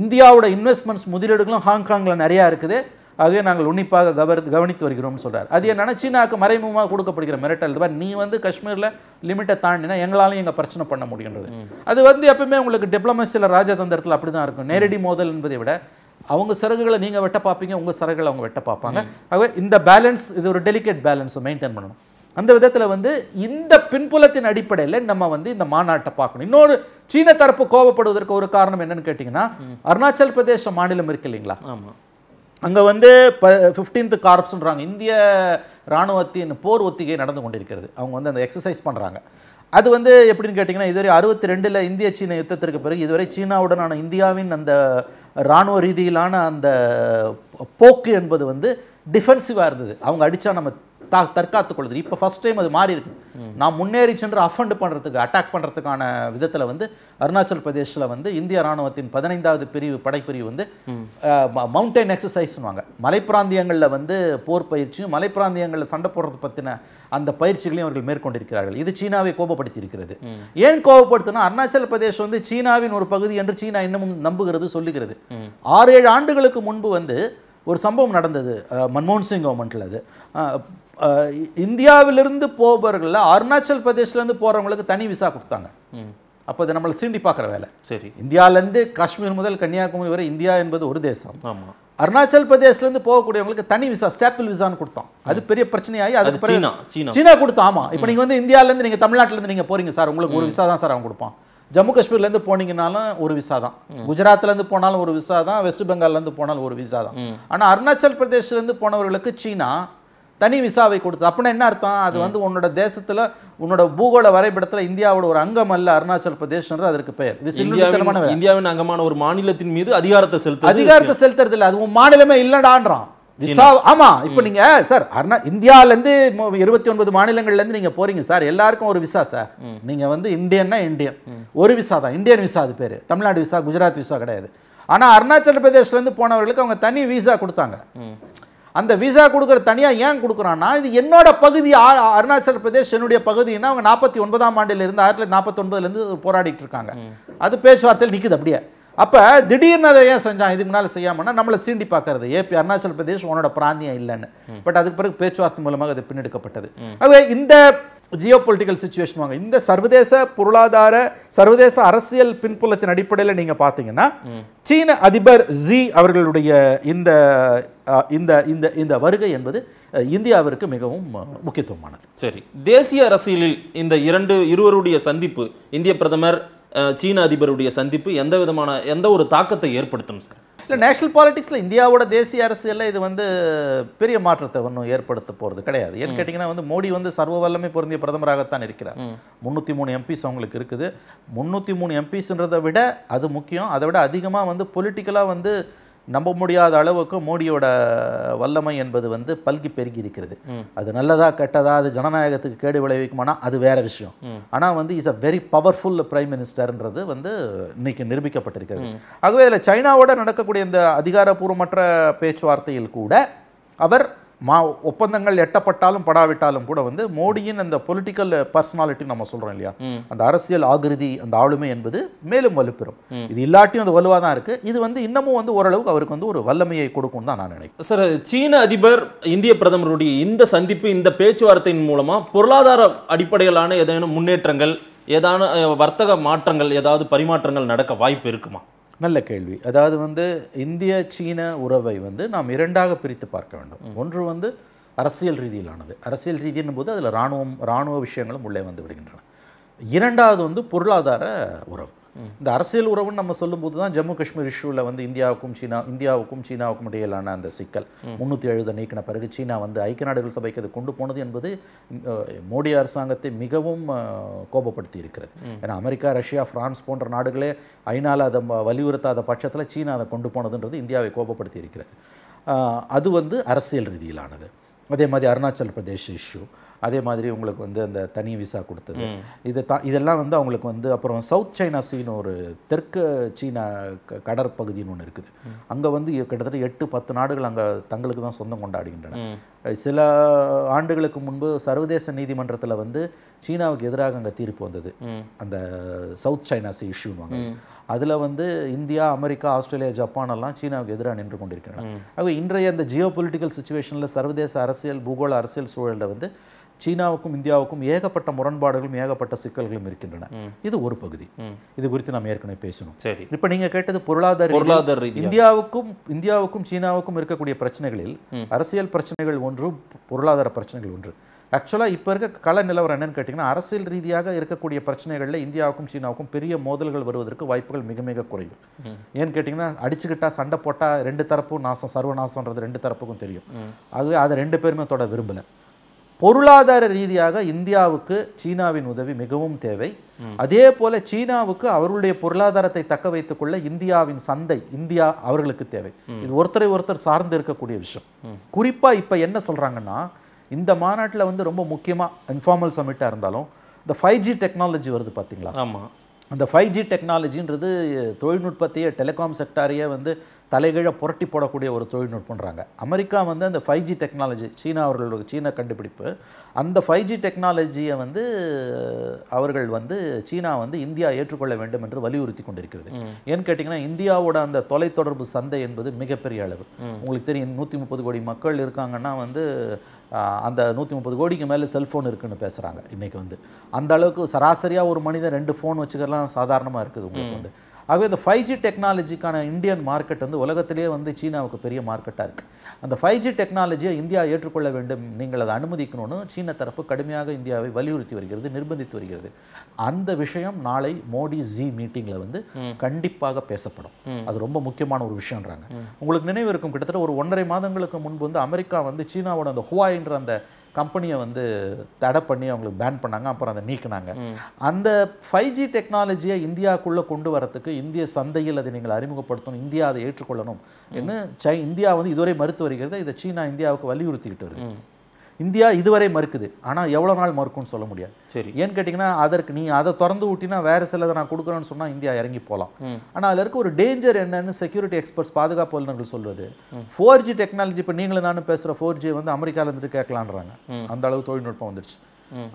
Speaker 2: இந்தியாவோட இன்வெஸ்ட்மெண்ட்ஸ் முதலீடுகளும் ஹாங்காங்கில் நிறையா இருக்குது ஆகவே நாங்கள் உன்னிப்பாக கவர் கவனித்து வருகிறோம்னு சொல்கிறார் அது என்னென்னா சீனாவுக்கு மறைமுகமாக கொடுக்கப்படுகிற மிரட்டல் இது நீ வந்து காஷ்மீரில் லிமிட்டை தாண்டினா எங்களாலையும் எங்கள் பிரச்சனை பண்ண முடியுன்றது அது வந்து எப்பவுமே உங்களுக்கு டிப்ளமசியில் ராஜதந்திரத்தில் அப்படி தான் இருக்கும் நேரடி மோதல் என்பதை விட அவங்க சிறகுகளை நீங்கள் வெட்ட பார்ப்பீங்க உங்கள் சிறகுகளை அவங்க வெட்ட பார்ப்பாங்க ஆகவே இந்த பேலன்ஸ் இது ஒரு டெலிகேட் பேலன்ஸை மெயின்டைன் பண்ணணும் அந்த விதத்தில் வந்து இந்த பின்புலத்தின் அடிப்படையில் நம்ம வந்து இந்த மாநாட்டை பார்க்கணும் இன்னொரு சீன தரப்பு கோபப்படுவதற்கு ஒரு காரணம் என்னன்னு கேட்டிங்கன்னா அருணாச்சல் பிரதேச மாநிலம் இருக்கு இல்லைங்களா அங்கே வந்து ப ஃபிஃப்டீன்த்து கார்ப்ஸ்ன்றாங்க இந்திய இராணுவத்தின் போர் ஒத்திகை நடந்து கொண்டிருக்கிறது அவங்க வந்து அந்த எக்ஸசைஸ் பண்ணுறாங்க அது வந்து எப்படின்னு கேட்டிங்கன்னா இதுவரை அறுபத்தி ரெண்டில் இந்திய சீன யுத்தத்திற்கு பிறகு இதுவரை சீனாவுடனான இந்தியாவின் அந்த இராணுவ ரீதியிலான அந்த போக்கு என்பது வந்து டிஃபென்சிவாக இருந்தது அவங்க அடித்தா நம்ம தா தற்காத்துக் கொள்ளுது இப்போ ஃபஸ்ட் டைம் அது மாறி இருக்கு நான் முன்னேறி சென்று அஃபண்ட் பண்ணுறதுக்கு அட்டாக் பண்ணுறதுக்கான விதத்தில் வந்து அருணாச்சல் பிரதேஷில் வந்து இந்திய ராணுவத்தின் பதினைந்தாவது பிரிவு படைப்பிரிவு வந்து மவுண்டைன் எக்ஸசைஸ்னுவாங்க மலைப்பிராந்தியங்களில் வந்து போர் பயிற்சியும் மலைப்பிராந்தியங்களில் சண்டை போடுறது பற்றின அந்த பயிற்சிகளையும் அவர்கள் மேற்கொண்டிருக்கிறார்கள் இது சீனாவை கோபப்படுத்தி இருக்கிறது ஏன் கோபப்படுத்தினா அருணாச்சல் பிரதேஷ் வந்து சீனாவின் ஒரு பகுதி என்று சீனா இன்னமும் நம்புகிறது சொல்லுகிறது ஆறு ஏழு ஆண்டுகளுக்கு முன்பு வந்து ஒரு சம்பவம் நடந்தது மன்மோகன் சிங் கவர்மெண்ட்டில் அது இந்தியாவிலிருந்து போபவர்களில் அருணாச்சல் பிரதேஷ்லேருந்து போகிறவங்களுக்கு தனி விசா கொடுத்தாங்க அப்போ இது நம்மளை சீண்டி பார்க்குற வேலை சரி இந்தியாவிலேருந்து காஷ்மீர் முதல் கன்னியாகுமரி வரை இந்தியா என்பது ஒரு தேசம் ஆமாம் அருணாச்சல் பிரதேஷ்லேருந்து போகக்கூடியவங்களுக்கு தனி விசா ஸ்டாப்பிள் விசான்னு கொடுத்தோம் அது பெரிய பிரச்சனையாகி அது சீனா சீனா கொடுத்தோம் ஆமாம் இப்போ நீங்கள் வந்து இந்தியாவிலேருந்து நீங்கள் தமிழ்நாட்டிலேருந்து நீங்கள் போகிறீங்க சார் உங்களுக்கு ஒரு விசா தான் சார் அவன் கொடுப்பான் ஜம்மு காஷ்மீர்லேருந்து போனீங்கனாலும் ஒரு விசா தான் குஜராத்லேருந்து போனாலும் ஒரு விசா தான் வெஸ்ட் பெங்கால்லேருந்து போனாலும் ஒரு விசா தான் ஆனால் அருணாச்சல் பிரதேஷ்லேருந்து போனவர்களுக்கு சீனா தனி விசாவை கொடுத்தது அப்படின்னா என்ன அர்த்தம் அது வந்து உன்னோட தேசத்தில் உன்னோட பூகோள வரைபடத்தில் இந்தியாவோட ஒரு அங்கம் அல்ல அருணாச்சல பிரதேஷ் அதற்கு பெயர் இந்தியாவின்
Speaker 1: இந்தியாவின் அங்கமான ஒரு மாநிலத்தின் மீது அதிகாரத்தை செலுத்த அதிகாரத்தை
Speaker 2: செலுத்துறது இல்லை அது உன் மாநிலமே இல்லடான்றான் விசா ஆமா இப்போ நீங்க சார் அருணா இந்தியாவிலேருந்து இருபத்தி ஒன்பது மாநிலங்கள்லேருந்து நீங்க போறீங்க சார் எல்லாருக்கும் ஒரு விசா சார் நீங்க வந்து இந்தியன்னா இந்தியன் ஒரு விசா தான் இந்தியன் விசா அது பேர் தமிழ்நாடு விசா குஜராத் விசா கிடையாது ஆனால் அருணாச்சல இருந்து போனவர்களுக்கு அவங்க தனி விசா கொடுத்தாங்க அந்த விசா கொடுக்குற தனியாக ஏன் கொடுக்குறான்னா இது என்னோட பகுதி அருணாச்சல பிரதேஷ் என்னுடைய பகுதின்னா அவங்க நாற்பத்தி ஒன்பதாம் ஆண்டிலிருந்து ஆயிரத்தி தொள்ளாயிரத்தி நாற்பத்தொன்பதுலேருந்து போராடிட்டு இருக்காங்க அது பேச்சுவார்த்தையில் நிற்குது அப்படியே அப்போ திடீர்னு அதை ஏன் செஞ்சான் இதுக்கு முன்னால் செய்யாமன்னா நம்மளை சீண்டி பார்க்கறது ஏபி அருணாச்சல பிரதேஷ் உன்னோட பிராந்தியம் இல்லைன்னு பட் அதுக்கு பிறகு பேச்சுவார்த்தை மூலமாக அது பின்னெடுக்கப்பட்டது ஆகவே இந்த ஜியோ பொலிட்டிக்கல் சுச்சுவேஷன் வாங்க இந்த சர்வதேச பொருளாதார சர்வதேச அரசியல் பின்புலத்தின் அடிப்படையில் நீங்கள் பார்த்தீங்கன்னா சீன அதிபர் ஜி அவர்களுடைய இந்த இந்த இந்த இந்த வருகை என்பது இந்தியாவிற்கு மிகவும் முக்கியத்துவமானது
Speaker 1: சரி தேசிய அரசியலில் இந்த இரண்டு இருவருடைய சந்திப்பு இந்திய பிரதமர் சீன அதிபருடைய சந்திப்பு எந்த விதமான எந்த ஒரு தாக்கத்தை ஏற்படுத்தும் சார்
Speaker 2: இல்லை நேஷனல் பாலிடிக்ஸில் இந்தியாவோட தேசிய அரசியலில் இது வந்து பெரிய மாற்றத்தை ஒன்றும் ஏற்படுத்த போகிறது கிடையாது ஏன்னு கேட்டிங்கன்னா வந்து மோடி வந்து சர்வ வல்லமை பொருந்திய பிரதமராகத்தான் இருக்கிறார் முந்நூற்றி மூணு எம்பிஸ் அவங்களுக்கு இருக்குது முந்நூற்றி மூணு எம்பிஸ்ன்றதை விட அது முக்கியம் அதை விட அதிகமாக வந்து பொலிட்டிக்கலாக வந்து நம்ப முடியாத அளவுக்கு மோடியோட வல்லமை என்பது வந்து பல்கி பெருகி இருக்கிறது அது நல்லதா கெட்டதா அது ஜனநாயகத்துக்கு கேடு விளைவிக்குமானா அது வேற விஷயம் ஆனால் வந்து is a very powerful prime மினிஸ்டர்ன்றது வந்து இன்னைக்கு நிரூபிக்கப்பட்டிருக்கிறது ஆகவே இதில் சைனாவோட நடக்கக்கூடிய இந்த அதிகாரப்பூர்வமற்ற பேச்சுவார்த்தையில் கூட அவர் மா ஒப்பந்தங்கள் எட்டப்பட்டாலும் படாவிட்டாலும் கூட வந்து மோடியின் அந்த பொலிட்டிக்கல் பர்சனாலிட்டி நம்ம சொல்கிறோம் இல்லையா அந்த அரசியல் ஆகிருதி அந்த ஆளுமை என்பது மேலும் வலுப்பெறும் இது இல்லாட்டியும் அது வலுவாக தான் இருக்குது இது வந்து இன்னமும் வந்து ஓரளவுக்கு அவருக்கு வந்து ஒரு வல்லமையை கொடுக்கும் தான் நான்
Speaker 1: நினைக்கிறேன் சார் சீன அதிபர் இந்திய பிரதமருடைய இந்த சந்திப்பு இந்த பேச்சுவார்த்தையின் மூலமாக பொருளாதார அடிப்படையிலான ஏதேனும் முன்னேற்றங்கள் ஏதான வர்த்தக மாற்றங்கள் ஏதாவது பரிமாற்றங்கள் நடக்க வாய்ப்பு இருக்குமா
Speaker 2: நல்ல கேள்வி அதாவது வந்து இந்திய சீன உறவை வந்து நாம் இரண்டாக பிரித்து பார்க்க வேண்டும் ஒன்று வந்து அரசியல் ரீதியிலானது அரசியல் ரீதியின் போது அதில் இராணுவம் இராணுவ விஷயங்களும் உள்ளே வந்து விடுகின்றன இரண்டாவது வந்து பொருளாதார உறவு இந்த அரசியல் உறவுன்னு நம்ம சொல்லும்போது தான் ஜம்மு காஷ்மீர் இஷ்யூவில் வந்து இந்தியாவுக்கும் சீனா இந்தியாவுக்கும் சீனாவுக்கும் இடையிலான அந்த சிக்கல் முந்நூற்றி எழுபது நீக்கின பிறகு சீனா வந்து ஐக்கிய நாடுகள் சபைக்கு அது கொண்டு போனது என்பது மோடி அரசாங்கத்தை மிகவும் கோபப்படுத்தி இருக்கிறது ஏன்னா அமெரிக்கா ரஷ்யா பிரான்ஸ் போன்ற நாடுகளே ஐநாவில் அதை வலியுறுத்தாத பட்சத்தில் சீனா அதை கொண்டு போனதுன்றது இந்தியாவை கோபப்படுத்தி இருக்கிறது அது வந்து அரசியல் ரீதியிலானது அதே மாதிரி அருணாச்சல் பிரதேஷ் இஷ்யூ அதே மாதிரி உங்களுக்கு வந்து அந்த தனி விசா கொடுத்தது இதை இதெல்லாம் வந்து அவங்களுக்கு வந்து அப்புறம் சவுத் சைனா சீன் ஒரு தெற்கு சீனா கடற்பகுதின்னு ஒன்று இருக்குது அங்கே வந்து கிட்டத்தட்ட எட்டு பத்து நாடுகள் அங்கே தங்களுக்கு தான் சொந்தம் கொண்டாடுகின்றன சில ஆண்டுகளுக்கு முன்பு சர்வதேச நீதிமன்றத்தில் வந்து சீனாவுக்கு எதிராக அங்கே தீர்ப்பு வந்தது அந்த சவுத் சைனா சி இஷ்யூன்னு அதில் வந்து இந்தியா அமெரிக்கா ஆஸ்திரேலியா ஜப்பான் எல்லாம் சீனாவுக்கு எதிராக நின்று கொண்டிருக்கிறாங்க ஆகவே இன்றைய அந்த ஜியோ பொலிட்டிக்கல் சுச்சுவேஷனில் சர்வதேச அரசியல் பூகோள அரசியல் சூழலில் வந்து சீனாவுக்கும் இந்தியாவுக்கும் ஏகப்பட்ட முரண்பாடுகளும் ஏகப்பட்ட சிக்கல்களும் இருக்கின்றன இது ஒரு பகுதி இது குறித்து நாம் ஏற்கனவே பேசணும் சரி இப்போ கேட்டது பொருளாதார பொருளாதார இந்தியாவுக்கும் இந்தியாவுக்கும் சீனாவுக்கும் இருக்கக்கூடிய பிரச்சனைகளில் அரசியல் பிரச்சனைகள் ஒன்று பொருளாதார பிரச்சனைகள் ஒன்று ஆக்சுவலாக இப்போ இருக்க கல நிலவரம் என்னன்னு கேட்டிங்கன்னா அரசியல் ரீதியாக இருக்கக்கூடிய பிரச்சனைகளில் இந்தியாவுக்கும் சீனாவுக்கும் பெரிய மோதல்கள் வருவதற்கு வாய்ப்புகள் மிக மிக குறைவு ஏன்னு கேட்டிங்கன்னா அடிச்சுக்கிட்டா சண்டை போட்டால் ரெண்டு தரப்பும் நாசம் சர்வநாசம்ன்றது ரெண்டு தரப்புக்கும் தெரியும் ஆகவே அதை ரெண்டு பேருமே தொட விரும்பலை பொருளாதார ரீதியாக இந்தியாவுக்கு சீனாவின் உதவி மிகவும் தேவை அதே போல சீனாவுக்கு அவர்களுடைய பொருளாதாரத்தை தக்க வைத்துக் கொள்ள இந்தியாவின் சந்தை இந்தியா அவர்களுக்கு தேவை இது ஒருத்தரை ஒருத்தர் சார்ந்து இருக்கக்கூடிய விஷயம் குறிப்பா இப்ப என்ன சொல்றாங்கன்னா இந்த மாநாட்டில் வந்து ரொம்ப முக்கியமாக இன்ஃபார்மல் சமிட்டாக இருந்தாலும் இந்த ஃபைவ் ஜி டெக்னாலஜி வருது பார்த்தீங்களா ஆமாம் அந்த ஃபைவ் ஜி டெக்னாலஜின்றது தொழில்நுட்பத்தையே டெலிகாம் செக்டாரையே வந்து தலைகீழ புரட்டி போடக்கூடிய ஒரு தொழில்நுட்பன்றாங்க அமெரிக்கா வந்து அந்த ஃபைவ் ஜி டெக்னாலஜி சீனா அவர்களோட சீன கண்டுபிடிப்பு அந்த ஃபைவ் ஜி டெக்னாலஜியை வந்து அவர்கள் வந்து சீனா வந்து இந்தியா ஏற்றுக்கொள்ள வேண்டும் என்று வலியுறுத்தி கொண்டிருக்கிறது ஏன்னு கேட்டிங்கன்னா இந்தியாவோட அந்த தொலைத்தொடர்பு சந்தை என்பது மிகப்பெரிய அளவு உங்களுக்கு தெரியும் நூற்றி முப்பது கோடி மக்கள் இருக்காங்கன்னா வந்து அந்த நூற்றி முப்பது கோடிக்கு மேலே செல்ஃபோன் இருக்குதுன்னு பேசுகிறாங்க இன்றைக்கி வந்து அந்த அளவுக்கு சராசரியாக ஒரு மனிதன் ரெண்டு ஃபோன் வச்சுக்கலாம் சாதாரணமாக இருக்குது உங்களுக்கு வந்து ஆகவே இந்த ஃபைவ் ஜி டெக்னாலஜிக்கான இந்தியன் மார்க்கெட் வந்து உலகத்திலேயே வந்து சீனாவுக்கு பெரிய மார்க்கெட்டாக இருக்குது அந்த ஃபைவ் ஜி டெக்னாலஜியை இந்தியா ஏற்றுக்கொள்ள வேண்டும் நீங்கள் அதை அனுமதிக்கணும்னு சீன தரப்பு கடுமையாக இந்தியாவை வலியுறுத்தி வருகிறது நிர்பந்தித்து வருகிறது அந்த விஷயம் நாளை மோடி ஜி மீட்டிங்கில் வந்து கண்டிப்பாக பேசப்படும் அது ரொம்ப முக்கியமான ஒரு விஷயன்றாங்க உங்களுக்கு நினைவு இருக்கும் கிட்டத்தட்ட ஒரு ஒன்றரை மாதங்களுக்கு முன்பு வந்து அமெரிக்கா வந்து சீனாவோட அந்த ஹுவாயின்ற அந்த கம்பெனியை வந்து தடை பண்ணி அவங்களுக்கு பேன் பண்ணாங்க அப்புறம் அதை நீக்கினாங்க அந்த ஃபைவ் ஜி டெக்னாலஜியை இந்தியாவுக்குள்ளே கொண்டு வரத்துக்கு இந்திய சந்தையில் அதை நீங்கள் அறிமுகப்படுத்தணும் இந்தியா அதை ஏற்றுக்கொள்ளணும் என்ன சை இந்தியா வந்து இதுவரை மறுத்து வருகிறது இதை சீனா இந்தியாவுக்கு வலியுறுத்திக்கிட்டு வருது இந்தியா இதுவரை மறுக்குது ஆனால் எவ்வளோ நாள் மறுக்கும்னு சொல்ல முடியாது சரி ஏன்னு கேட்டிங்கன்னா அதற்கு நீ அதை திறந்து ஊட்டினா வேறு சிலதை நான் கொடுக்குறேன்னு சொன்னால் இந்தியா இறங்கி போகலாம் ஆனால் அதில் இருக்க ஒரு டேஞ்சர் என்னன்னு செக்யூரிட்டி எக்ஸ்பர்ட்ஸ் பாதுகாப்பு வல்லுநர்கள் சொல்வது ஃபோர் ஜி டெக்னாலஜி இப்போ நீங்களும் நானும் பேசுகிற ஃபோர் ஜி வந்து அமெரிக்காவில் இருந்துட்டு கேட்கலான்றாங்க அந்த அளவு தொழில்நுட்பம் வந்துருச்சு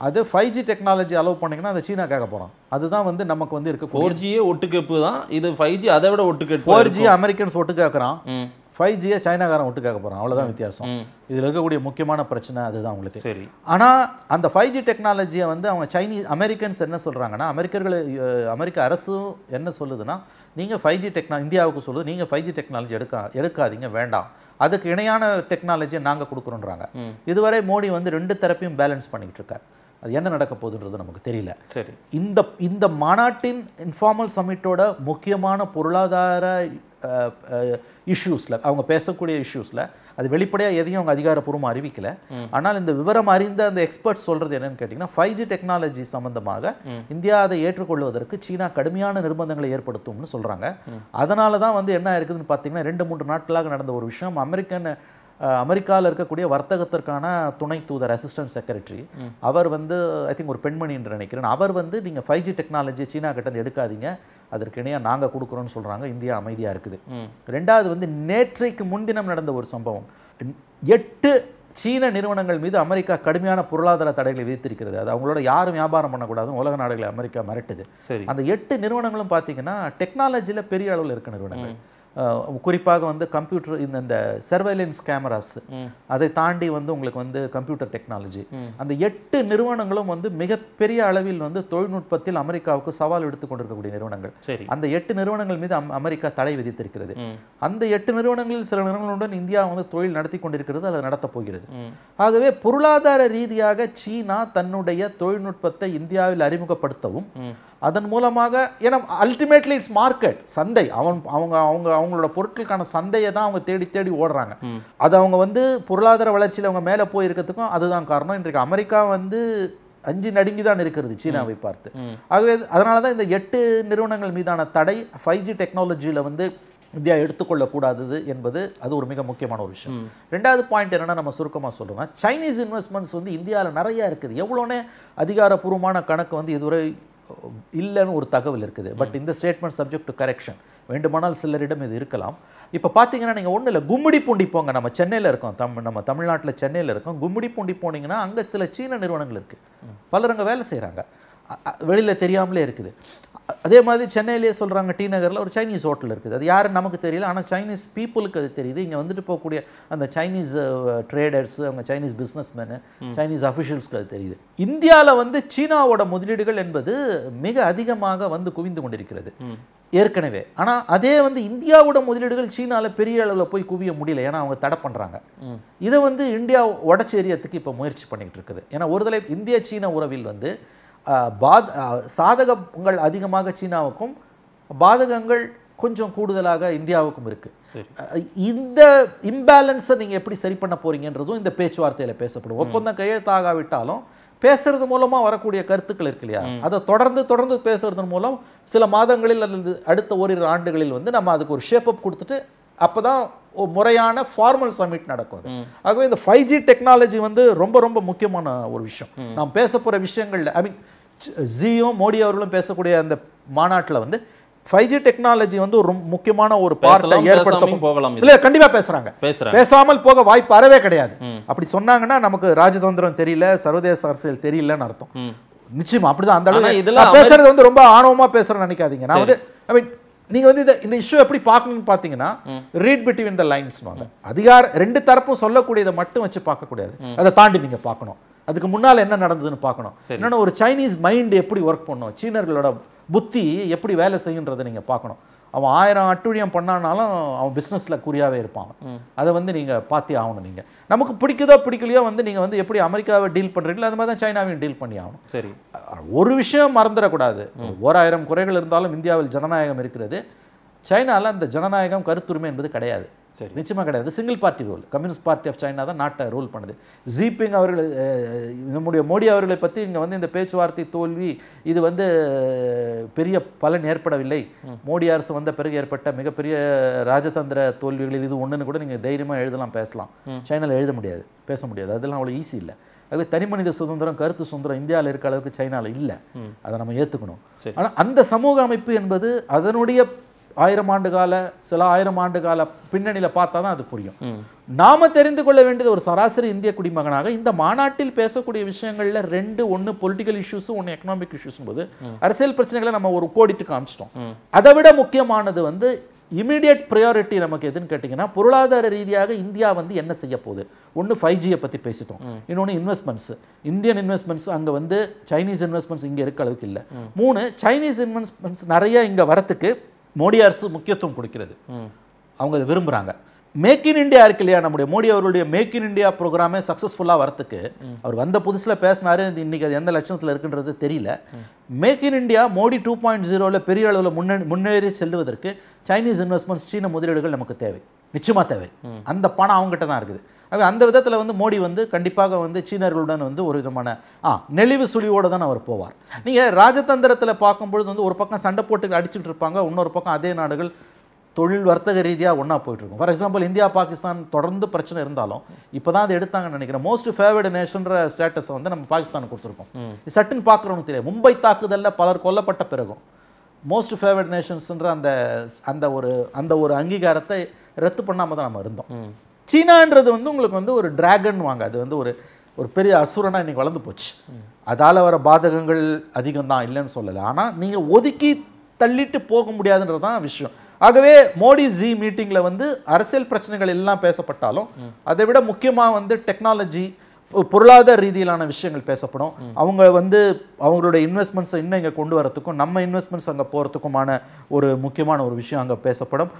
Speaker 2: அது ஃபைவ் ஜி டெக்னாலஜி அலோவ் பண்ணிங்கன்னா அதை சீனா கேட்க போகிறோம் அதுதான் வந்து நமக்கு வந்து இருக்கு ஃபோர்
Speaker 1: ஜியே ஒட்டுக்கேப்பு தான் இது ஃபைவ் ஜி அதை விட ஒட்டுக்கேப்பு ஃபோர் ஜி
Speaker 2: அமெரிக்கன்ஸ் ஒட்டு கேட்குறான் ஃபைவ் ஜியை சைனாக்காரன் விட்டு கேட்க போகிறான் அவ்வளோதான் வித்தியாசம் இதில் இருக்கக்கூடிய முக்கியமான பிரச்சனை அதுதான் உங்களுக்கு சரி ஆனால் அந்த ஃபைவ் ஜி டெக்னாலஜியை வந்து அவங்க சைனீஸ் அமெரிக்கன்ஸ் என்ன சொல்கிறாங்கன்னா அமெரிக்கர்கள் அமெரிக்க அரசும் என்ன சொல்லுதுன்னா நீங்கள் ஃபைவ் ஜி டெக்னா இந்தியாவுக்கு சொல்லுது நீங்கள் ஃபைவ் ஜி டெக்னாலஜி எடுக்க எடுக்காதீங்க வேண்டாம் அதுக்கு இணையான டெக்னாலஜியை நாங்கள் கொடுக்குறோன்றாங்க இதுவரை மோடி வந்து ரெண்டு தரப்பையும் பேலன்ஸ் பண்ணிக்கிட்டு இருக்கார் அது என்ன நடக்க போகுதுன்றது நமக்கு தெரியல சரி இந்த இந்த மாநாட்டின் இன்ஃபார்மல் சமிட்டோட முக்கியமான பொருளாதார இஷ்யூஸில் அவங்க பேசக்கூடிய இஷ்யூஸில் அது வெளிப்படையாக எதையும் அவங்க அதிகாரப்பூர்வம் அறிவிக்கல ஆனால் இந்த விவரம் அறிந்த அந்த எக்ஸ்பர்ட்ஸ் சொல்கிறது என்னென்னு கேட்டிங்கன்னா ஃபைவ் ஜி டெக்னாலஜி சம்மந்தமாக இந்தியா அதை ஏற்றுக்கொள்வதற்கு சீனா கடுமையான நிர்பந்தங்களை ஏற்படுத்தும்னு சொல்கிறாங்க அதனால தான் வந்து என்ன இருக்குதுன்னு பார்த்தீங்கன்னா ரெண்டு மூன்று நாட்களாக நடந்த ஒரு விஷயம் அமெரிக்கன் அமெரிக்காவில் இருக்கக்கூடிய வர்த்தகத்திற்கான துணை தூதர் அசிஸ்டன்ட் செக்ரட்டரி அவர் வந்து ஐ திங்க் ஒரு பெண்மணி என்று நினைக்கிறேன் அவர் வந்து நீங்கள் ஃபைவ் ஜி டெக்னாலஜி சீனா கிட்ட எடுக்காதீங்க அதற்கு இணையாக நாங்கள் கொடுக்குறோன்னு சொல்கிறாங்க இந்தியா அமைதியாக இருக்குது ரெண்டாவது வந்து நேற்றைக்கு முன்தினம் நடந்த ஒரு சம்பவம் எட்டு சீன நிறுவனங்கள் மீது அமெரிக்கா கடுமையான பொருளாதார தடைகளை விதித்திருக்கிறது அது அவங்களோட யாரும் வியாபாரம் பண்ணக்கூடாதுன்னு உலக நாடுகளை அமெரிக்கா மிரட்டுது அந்த எட்டு நிறுவனங்களும் பார்த்தீங்கன்னா டெக்னாலஜியில் பெரிய அளவில் இருக்க நிறுவனங்கள் குறிப்பாக வந்து கம்ப்யூட்டர் இந்த இந்த சர்வைலன்ஸ் கேமராஸ் அதை தாண்டி வந்து உங்களுக்கு வந்து கம்ப்யூட்டர் டெக்னாலஜி அந்த எட்டு நிறுவனங்களும் வந்து மிகப்பெரிய அளவில் வந்து தொழில்நுட்பத்தில் அமெரிக்காவுக்கு சவால் எடுத்து கொண்டிருக்கக்கூடிய நிறுவனங்கள் அந்த எட்டு நிறுவனங்கள் மீது அமெரிக்கா தடை விதித்திருக்கிறது அந்த எட்டு நிறுவனங்களில் சில நிறுவனங்களுடன் இந்தியா வந்து தொழில் நடத்தி கொண்டிருக்கிறது அதை நடத்தப் போகிறது ஆகவே பொருளாதார ரீதியாக சீனா தன்னுடைய தொழில்நுட்பத்தை இந்தியாவில் அறிமுகப்படுத்தவும் அதன் மூலமாக ஏன்னா அல்டிமேட்லி இட்ஸ் மார்க்கெட் சந்தை அவன் அவங்க அவங்க அவங்களோட பொருட்களுக்கான சந்தையை தான் அவங்க தேடி தேடி ஓடுறாங்க அது அவங்க வந்து பொருளாதார வளர்ச்சியில் அவங்க மேலே போயிருக்கிறதுக்கும் அதுதான் காரணம் இன்றைக்கு அமெரிக்கா வந்து அஞ்சு நடுங்கி தான் இருக்கிறது சீனாவை பார்த்து ஆகவே அதனால தான் இந்த எட்டு நிறுவனங்கள் மீதான தடை ஃபைவ் ஜி டெக்னாலஜியில் வந்து இந்தியா எடுத்துக்கொள்ளக்கூடாது என்பது அது ஒரு மிக முக்கியமான ஒரு விஷயம் ரெண்டாவது பாயிண்ட் என்னென்னா நம்ம சுருக்கமாக சொல்லணும்னா சைனீஸ் இன்வெஸ்ட்மெண்ட்ஸ் வந்து இந்தியாவில் நிறையா இருக்குது எவ்வளோனே அதிகாரப்பூர்வமான கணக்கு வந்து இதுவரை இல்லைன்னு ஒரு தகவல் இருக்குது பட் இந்த ஸ்டேட்மெண்ட் சப்ஜெக்ட் டு கரெக்ஷன் வேண்டுமானால் சிலரிடம் இது இருக்கலாம் இப்போ பார்த்தீங்கன்னா நீங்கள் ஒன்றும் இல்லை கும்மிடி பூண்டி போங்க நம்ம சென்னையில் இருக்கோம் தம் நம்ம தமிழ்நாட்டில் சென்னையில் இருக்கோம் கும்மிடி பூண்டி போனீங்கன்னா அங்கே சில சீன நிறுவனங்கள் இருக்குது பலர் அங்கே வேலை செய்கிறாங்க வெளியில் தெரியாமலே இருக்குது அதே மாதிரி சென்னையிலேயே சொல்கிறாங்க டி நகரில் ஒரு சைனீஸ் ஹோட்டல் இருக்குது அது யாரும் நமக்கு தெரியல ஆனால் சைனீஸ் பீப்புளுக்கு அது தெரியுது இங்கே வந்துட்டு போகக்கூடிய அந்த சைனீஸ் ட்ரேடர்ஸ் uh, அவங்க சைனீஸ் பிஸ்னஸ்மேனு சைனீஸ் அஃபிஷியல்ஸ்க்கு அது தெரியுது இந்தியாவில் வந்து சீனாவோட முதலீடுகள் என்பது மிக அதிகமாக வந்து குவிந்து கொண்டிருக்கிறது ஏற்கனவே ஆனால் அதே வந்து இந்தியாவோட முதலீடுகள் சீனாவில் பெரிய அளவில் போய் குவிய முடியல ஏன்னா அவங்க தடை பண்ணுறாங்க இதை வந்து இந்தியா உடச்சேரியத்துக்கு இப்போ முயற்சி பண்ணிக்கிட்டு இருக்குது ஏன்னா ஒரு தலை இந்திய சீன உறவில் வந்து பாத சாதகங்கள் அதிகமாக சீனாவுக்கும் பாதகங்கள் கொஞ்சம் கூடுதலாக இந்தியாவுக்கும் இருக்குது இந்த இம்பேலன்ஸை நீங்கள் எப்படி சரி பண்ண போகிறீங்கன்றதும் இந்த பேச்சுவார்த்தையில் பேசப்படும் ஒப்பந்தம் கையெழுத்தாகாவிட்டாலும் பேசுறது மூலமாக வரக்கூடிய கருத்துக்கள் இருக்கு இல்லையா அதை தொடர்ந்து தொடர்ந்து பேசுறதன் மூலம் சில மாதங்களில் அல்லது அடுத்த ஓரிரு ஆண்டுகளில் வந்து நம்ம அதுக்கு ஒரு ஷேப் அப் கொடுத்துட்டு அப்போ தான் முறையான ஃபார்மல் சமிட் நடக்கும் ஆகவே இந்த ஃபைவ் ஜி டெக்னாலஜி வந்து ரொம்ப ரொம்ப முக்கியமான ஒரு விஷயம் நாம் பேச போகிற விஷயங்களில் ஐ மீன் ஜியும் மோடி அவர்களும் பேசக்கூடிய அந்த மாநாட்டில் வந்து ஃபைவ் ஜி டெக்னாலஜி வந்து ஒரு முக்கியமான ஒரு பார்ட்டை ஏற்படுத்த போகலாம் இல்லை கண்டிப்பாக பேசுகிறாங்க பேசாமல் போக வாய்ப்பு அறவே கிடையாது அப்படி சொன்னாங்கன்னா நமக்கு ராஜதந்திரம் தெரியல சர்வதேச அரசியல் தெரியலன்னு அர்த்தம் நிச்சயமா அப்படிதான் அந்த அளவுக்கு இதில் பேசுறது வந்து ரொம்ப ஆணவமாக பேசுகிறேன்னு நினைக்காதீங்க நான் வந்து ஐ மீன் நீங்க வந்து இதை இந்த இஷ்யூ எப்படி பார்க்கணும்னு பார்த்தீங்கன்னா ரீட் பிட்வீன் த லைன்ஸ் அதிகார ரெண்டு தரப்பும் சொல்லக்கூடியதை மட்டும் வச்சு பார்க்கக்கூடாது அதை தாண்டி நீங்கள் பார்க்கணும் அதுக்கு முன்னால் என்ன நடந்ததுன்னு பார்க்கணும் என்னென்ன ஒரு சைனீஸ் மைண்டு எப்படி ஒர்க் பண்ணும் சீனர்களோட புத்தி எப்படி வேலை செய்யுன்றதை நீங்கள் பார்க்கணும் அவன் ஆயிரம் அட்டுழியம் பண்ணானாலும் அவன் பிஸ்னஸில் குறியாகவே இருப்பான் அதை வந்து நீங்கள் பார்த்தே ஆகணும் நீங்கள் நமக்கு பிடிக்குதோ பிடிக்கலையோ வந்து நீங்கள் வந்து எப்படி அமெரிக்காவை டீல் பண்ணுறீங்களோ அது மாதிரி தான் சைனாவையும் டீல் பண்ணி ஆகணும் சரி ஒரு விஷயம் மறந்துடக்கூடாது ஓராயிரம் குறைகள் இருந்தாலும் இந்தியாவில் ஜனநாயகம் இருக்கிறது சைனாவில் அந்த ஜனநாயகம் கருத்துரிமை என்பது கிடையாது சரி நிச்சயமாக கிடையாது single party rule communist party of China தான் நாட்டை ரூல் பண்ணுது ஜிபிங் அவர்கள் நம்முடைய மோடி அவர்களை பற்றி இங்கே வந்து இந்த பேச்சுவார்த்தை தோல்வி இது வந்து பெரிய பலன் ஏற்படவில்லை மோடி அரசு வந்த பிறகு ஏற்பட்ட மிகப்பெரிய ராஜதந்திர தோல்விகளில் இது ஒன்றுன்னு கூட நீங்கள் தைரியமாக எழுதலாம் பேசலாம் சைனாவில் எழுத முடியாது பேச முடியாது அதெல்லாம் அவ்வளோ ஈஸி இல்லை தனி மனித சுதந்திரம் கருத்து சுதந்திரம் இந்தியாவில் இருக்க அளவுக்கு சைனாவில் இல்லை அதை நம்ம ஏற்றுக்கணும் ஆனால் அந்த சமூக அமைப்பு என்பது அதனுடைய ஆயிரம் ஆண்டு கால சில ஆயிரம் ஆண்டு கால பின்னணியில் பார்த்தா தான் அது புரியும் நாம் தெரிந்து கொள்ள வேண்டியது ஒரு சராசரி இந்திய குடிமகனாக இந்த மாநாட்டில் பேசக்கூடிய விஷயங்களில் ரெண்டு ஒன்று பொலிட்டிக்கல் இஷ்யூஸும் ஒன்று எக்கனாமிக் இஷ்யூஸும் போது அரசியல் பிரச்சனைகளை நம்ம ஒரு கோடிட்டு காமிச்சிட்டோம் அதை விட முக்கியமானது வந்து இமீடியட் ப்ரையாரிட்டி நமக்கு எதுன்னு கேட்டிங்கன்னா பொருளாதார ரீதியாக இந்தியா வந்து என்ன செய்ய போகுது ஒன்று ஃபைவ் ஜியை பற்றி பேசிட்டோம் இன்னொன்று இன்வெஸ்ட்மெண்ட்ஸ் இந்தியன் இன்வெஸ்ட்மெண்ட்ஸ் அங்கே வந்து சைனீஸ் இன்வெஸ்ட்மெண்ட்ஸ் இங்கே இருக்க அளவுக்கு இல்லை மூணு சைனீஸ் இன்வெஸ்ட்மெண்ட்ஸ் நிறைய இங்கே வரத்துக்கு மோடி அரசு முக்கியத்துவம் கொடுக்கிறது அவங்க அதை விரும்புகிறாங்க மேக் இன் இண்டியா இருக்கு இல்லையா நம்முடைய மோடி அவருடைய மேக் இன் இண்டியா ப்ரோக்ராமே சக்ஸஸ்ஃபுல்லாக வரத்துக்கு அவர் வந்த புதுசில் பேசினார் இன்னைக்கு அது எந்த லட்சணத்தில் இருக்குன்றது தெரியல make in India Modi two point ஜீரோவில் பெரிய அளவில் முன்னே முன்னேறி செல்வதற்கு சைனீஸ் இன்வெஸ்ட்மெண்ட்ஸ் சீன முதலீடுகள் நமக்கு தேவை நிச்சயமாக தேவை அந்த பணம் அவங்ககிட்ட தான் இருக்குது ஆகவே அந்த விதத்தில் வந்து மோடி வந்து கண்டிப்பாக வந்து சீனர்களுடன் வந்து ஒரு விதமான ஆ நெளிவு சுழிவோடு தான் அவர் போவார் நீங்கள் ராஜதந்திரத்தில் பார்க்கும்பொழுது வந்து ஒரு பக்கம் சண்டை போட்டு அடிச்சுட்டு இருப்பாங்க இன்னொரு பக்கம் அதே நாடுகள் தொழில் வர்த்தக ரீதியாக ஒன்றா போயிட்டுருக்கும் ஃபார் எக்ஸாம்பிள் இந்தியா பாகிஸ்தான் தொடர்ந்து பிரச்சனை இருந்தாலும் இப்போ தான் அது எடுத்தாங்கன்னு நினைக்கிறேன் மோஸ்ட் ஃபேவர்டு நேஷன்ற ஸ்டேட்டஸை வந்து நம்ம பாகிஸ்தான் கொடுத்துருக்கோம் சட்டுன்னு பார்க்குறவங்க தெரியும் மும்பை தாக்குதலில் பலர் கொல்லப்பட்ட பிறகும் மோஸ்ட் ஃபேவர்ட் நேஷன்ஸுன்ற அந்த அந்த ஒரு அந்த ஒரு அங்கீகாரத்தை ரத்து பண்ணாமல் தான் நம்ம இருந்தோம் சீனான்றது வந்து உங்களுக்கு வந்து ஒரு டிராகன் வாங்க அது வந்து ஒரு ஒரு பெரிய அசுரனாக இன்றைக்கி வளர்ந்து போச்சு அதால் வர பாதகங்கள் அதிகம் தான் இல்லைன்னு சொல்லலை ஆனால் நீங்கள் ஒதுக்கி தள்ளிட்டு போக முடியாதுன்றது தான் விஷயம் ஆகவே மோடி ஜி மீட்டிங்கில் வந்து அரசியல் பிரச்சனைகள் எல்லாம் பேசப்பட்டாலும் அதை விட முக்கியமாக வந்து டெக்னாலஜி பொருளாதார ரீதியிலான விஷயங்கள் பேசப்படும் அவங்க வந்து அவங்களுடைய இன்வெஸ்ட்மெண்ட்ஸை இன்னும் இங்கே கொண்டு வரத்துக்கும் நம்ம இன்வெஸ்ட்மெண்ட்ஸ் அங்கே போகிறதுக்குமான ஒரு முக்கியமான ஒரு விஷயம் அங்கே பேசப்படும்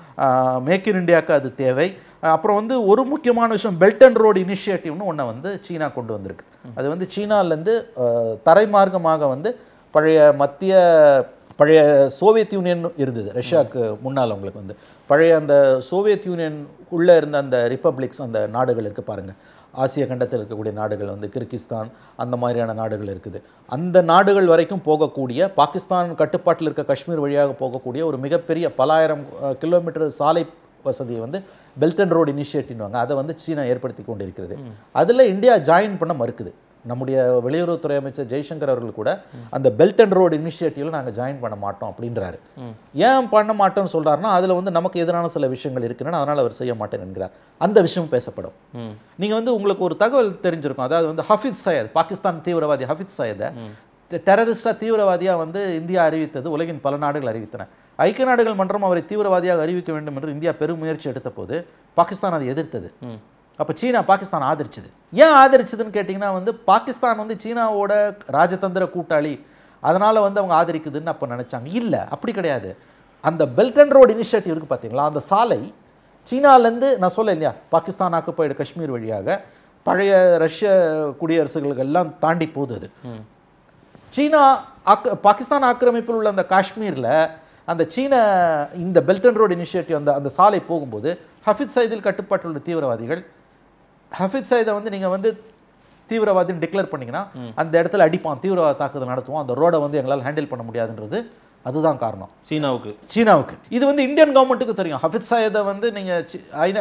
Speaker 2: மேக் இன் இண்டியாவுக்கு அது தேவை அப்புறம் வந்து ஒரு முக்கியமான விஷயம் பெல்ட் அண்ட் ரோடு இனிஷியேட்டிவ்னு ஒன்றை வந்து சீனா கொண்டு வந்திருக்கு அது வந்து சீனாலேருந்து தரை மார்க்கமாக வந்து பழைய மத்திய பழைய சோவியத் யூனியன் இருந்தது ரஷ்யாவுக்கு முன்னால் அவங்களுக்கு வந்து பழைய அந்த சோவியத் யூனியன் உள்ளே இருந்த அந்த ரிப்பப்ளிக்ஸ் அந்த நாடுகள் இருக்குது பாருங்கள் ஆசிய கண்டத்தில் இருக்கக்கூடிய நாடுகள் வந்து கிர்கிஸ்தான் அந்த மாதிரியான நாடுகள் இருக்குது அந்த நாடுகள் வரைக்கும் போகக்கூடிய பாகிஸ்தான் கட்டுப்பாட்டில் இருக்க காஷ்மீர் வழியாக போகக்கூடிய ஒரு மிகப்பெரிய பலாயிரம் கிலோமீட்டர் சாலை வசதியை வந்து பெல்ட் அண்ட் ரோடு இனிஷியேட்டிவ்வாங்க அதை வந்து சீனா ஏற்படுத்தி கொண்டு இருக்கிறது அதில் இந்தியா ஜாயின் பண்ண மறுக்குது நம்முடைய வெளியுறவுத்துறை அமைச்சர் ஜெய்சங்கர் அவர்கள் கூட அந்த பெல்ட் அண்ட் ரோடு இனிஷியேட்டிவில் நாங்கள் ஜாயின் பண்ண மாட்டோம் அப்படின்றாரு ஏன் பண்ண மாட்டோம்னு சொல்கிறாருன்னா அதில் வந்து நமக்கு எதிரான சில விஷயங்கள் இருக்குன்னு அதனால் அவர் செய்ய மாட்டேன் என்கிறார் அந்த விஷயம் பேசப்படும் நீங்கள் வந்து உங்களுக்கு ஒரு தகவல் தெரிஞ்சிருக்கும் அதாவது வந்து ஹஃபித் சையத் பாகிஸ்தான் தீவிரவாதி ஹஃபித் சையதை டெரரிஸ்டாக தீவிரவாதியாக வந்து இந்தியா அறிவித்தது உலகின் பல நாடுகள் அறிவித்தன ஐக்கிய நாடுகள் மன்றம் அவரை தீவிரவாதியாக அறிவிக்க வேண்டும் என்று இந்தியா பெரும் முயற்சி எடுத்த போது பாகிஸ்தான் அதை எதிர்த்தது அப்போ சீனா பாகிஸ்தான் ஆதரிச்சது ஏன் ஆதரிச்சதுன்னு கேட்டிங்கன்னா வந்து பாகிஸ்தான் வந்து சீனாவோட ராஜதந்திர கூட்டாளி அதனால் வந்து அவங்க ஆதரிக்குதுன்னு அப்போ நினச்சாங்க இல்லை அப்படி கிடையாது அந்த பெல்ட் அண்ட் ரோடு இனிஷியேட்டிவ் இருக்குது பார்த்தீங்களா அந்த சாலை சீனாலேருந்து நான் சொல்ல இல்லையா பாகிஸ்தான் ஆக்குப்பைடு காஷ்மீர் வழியாக பழைய ரஷ்ய குடியரசுகளுக்கெல்லாம் தாண்டி போகுது சீனா ஆக் பாகிஸ்தான் ஆக்கிரமிப்பில் உள்ள அந்த காஷ்மீரில் அந்த சீன இந்த அண்ட் ரோடு இனிஷியேட்டிவ் அந்த அந்த சாலை போகும்போது ஹஃபித் சயீதில் கட்டுப்பாட்டுள்ள தீவிரவாதிகள் ஹஃபித் சைதை வந்து நீங்கள் வந்து தீவிரவாதின்னு டிக்ளேர் பண்ணிங்கன்னா அந்த இடத்துல அடிப்பான் தீவிரவாத தாக்குதல் நடத்துவோம் அந்த ரோடை வந்து எங்களால் ஹேண்டில் பண்ண முடியாதுன்றது அதுதான் காரணம் சீனாவுக்கு சீனாவுக்கு இது வந்து இந்தியன் கவர்மெண்ட்டுக்கு தெரியும் ஹஃபித் சாயதை வந்து நீங்கள்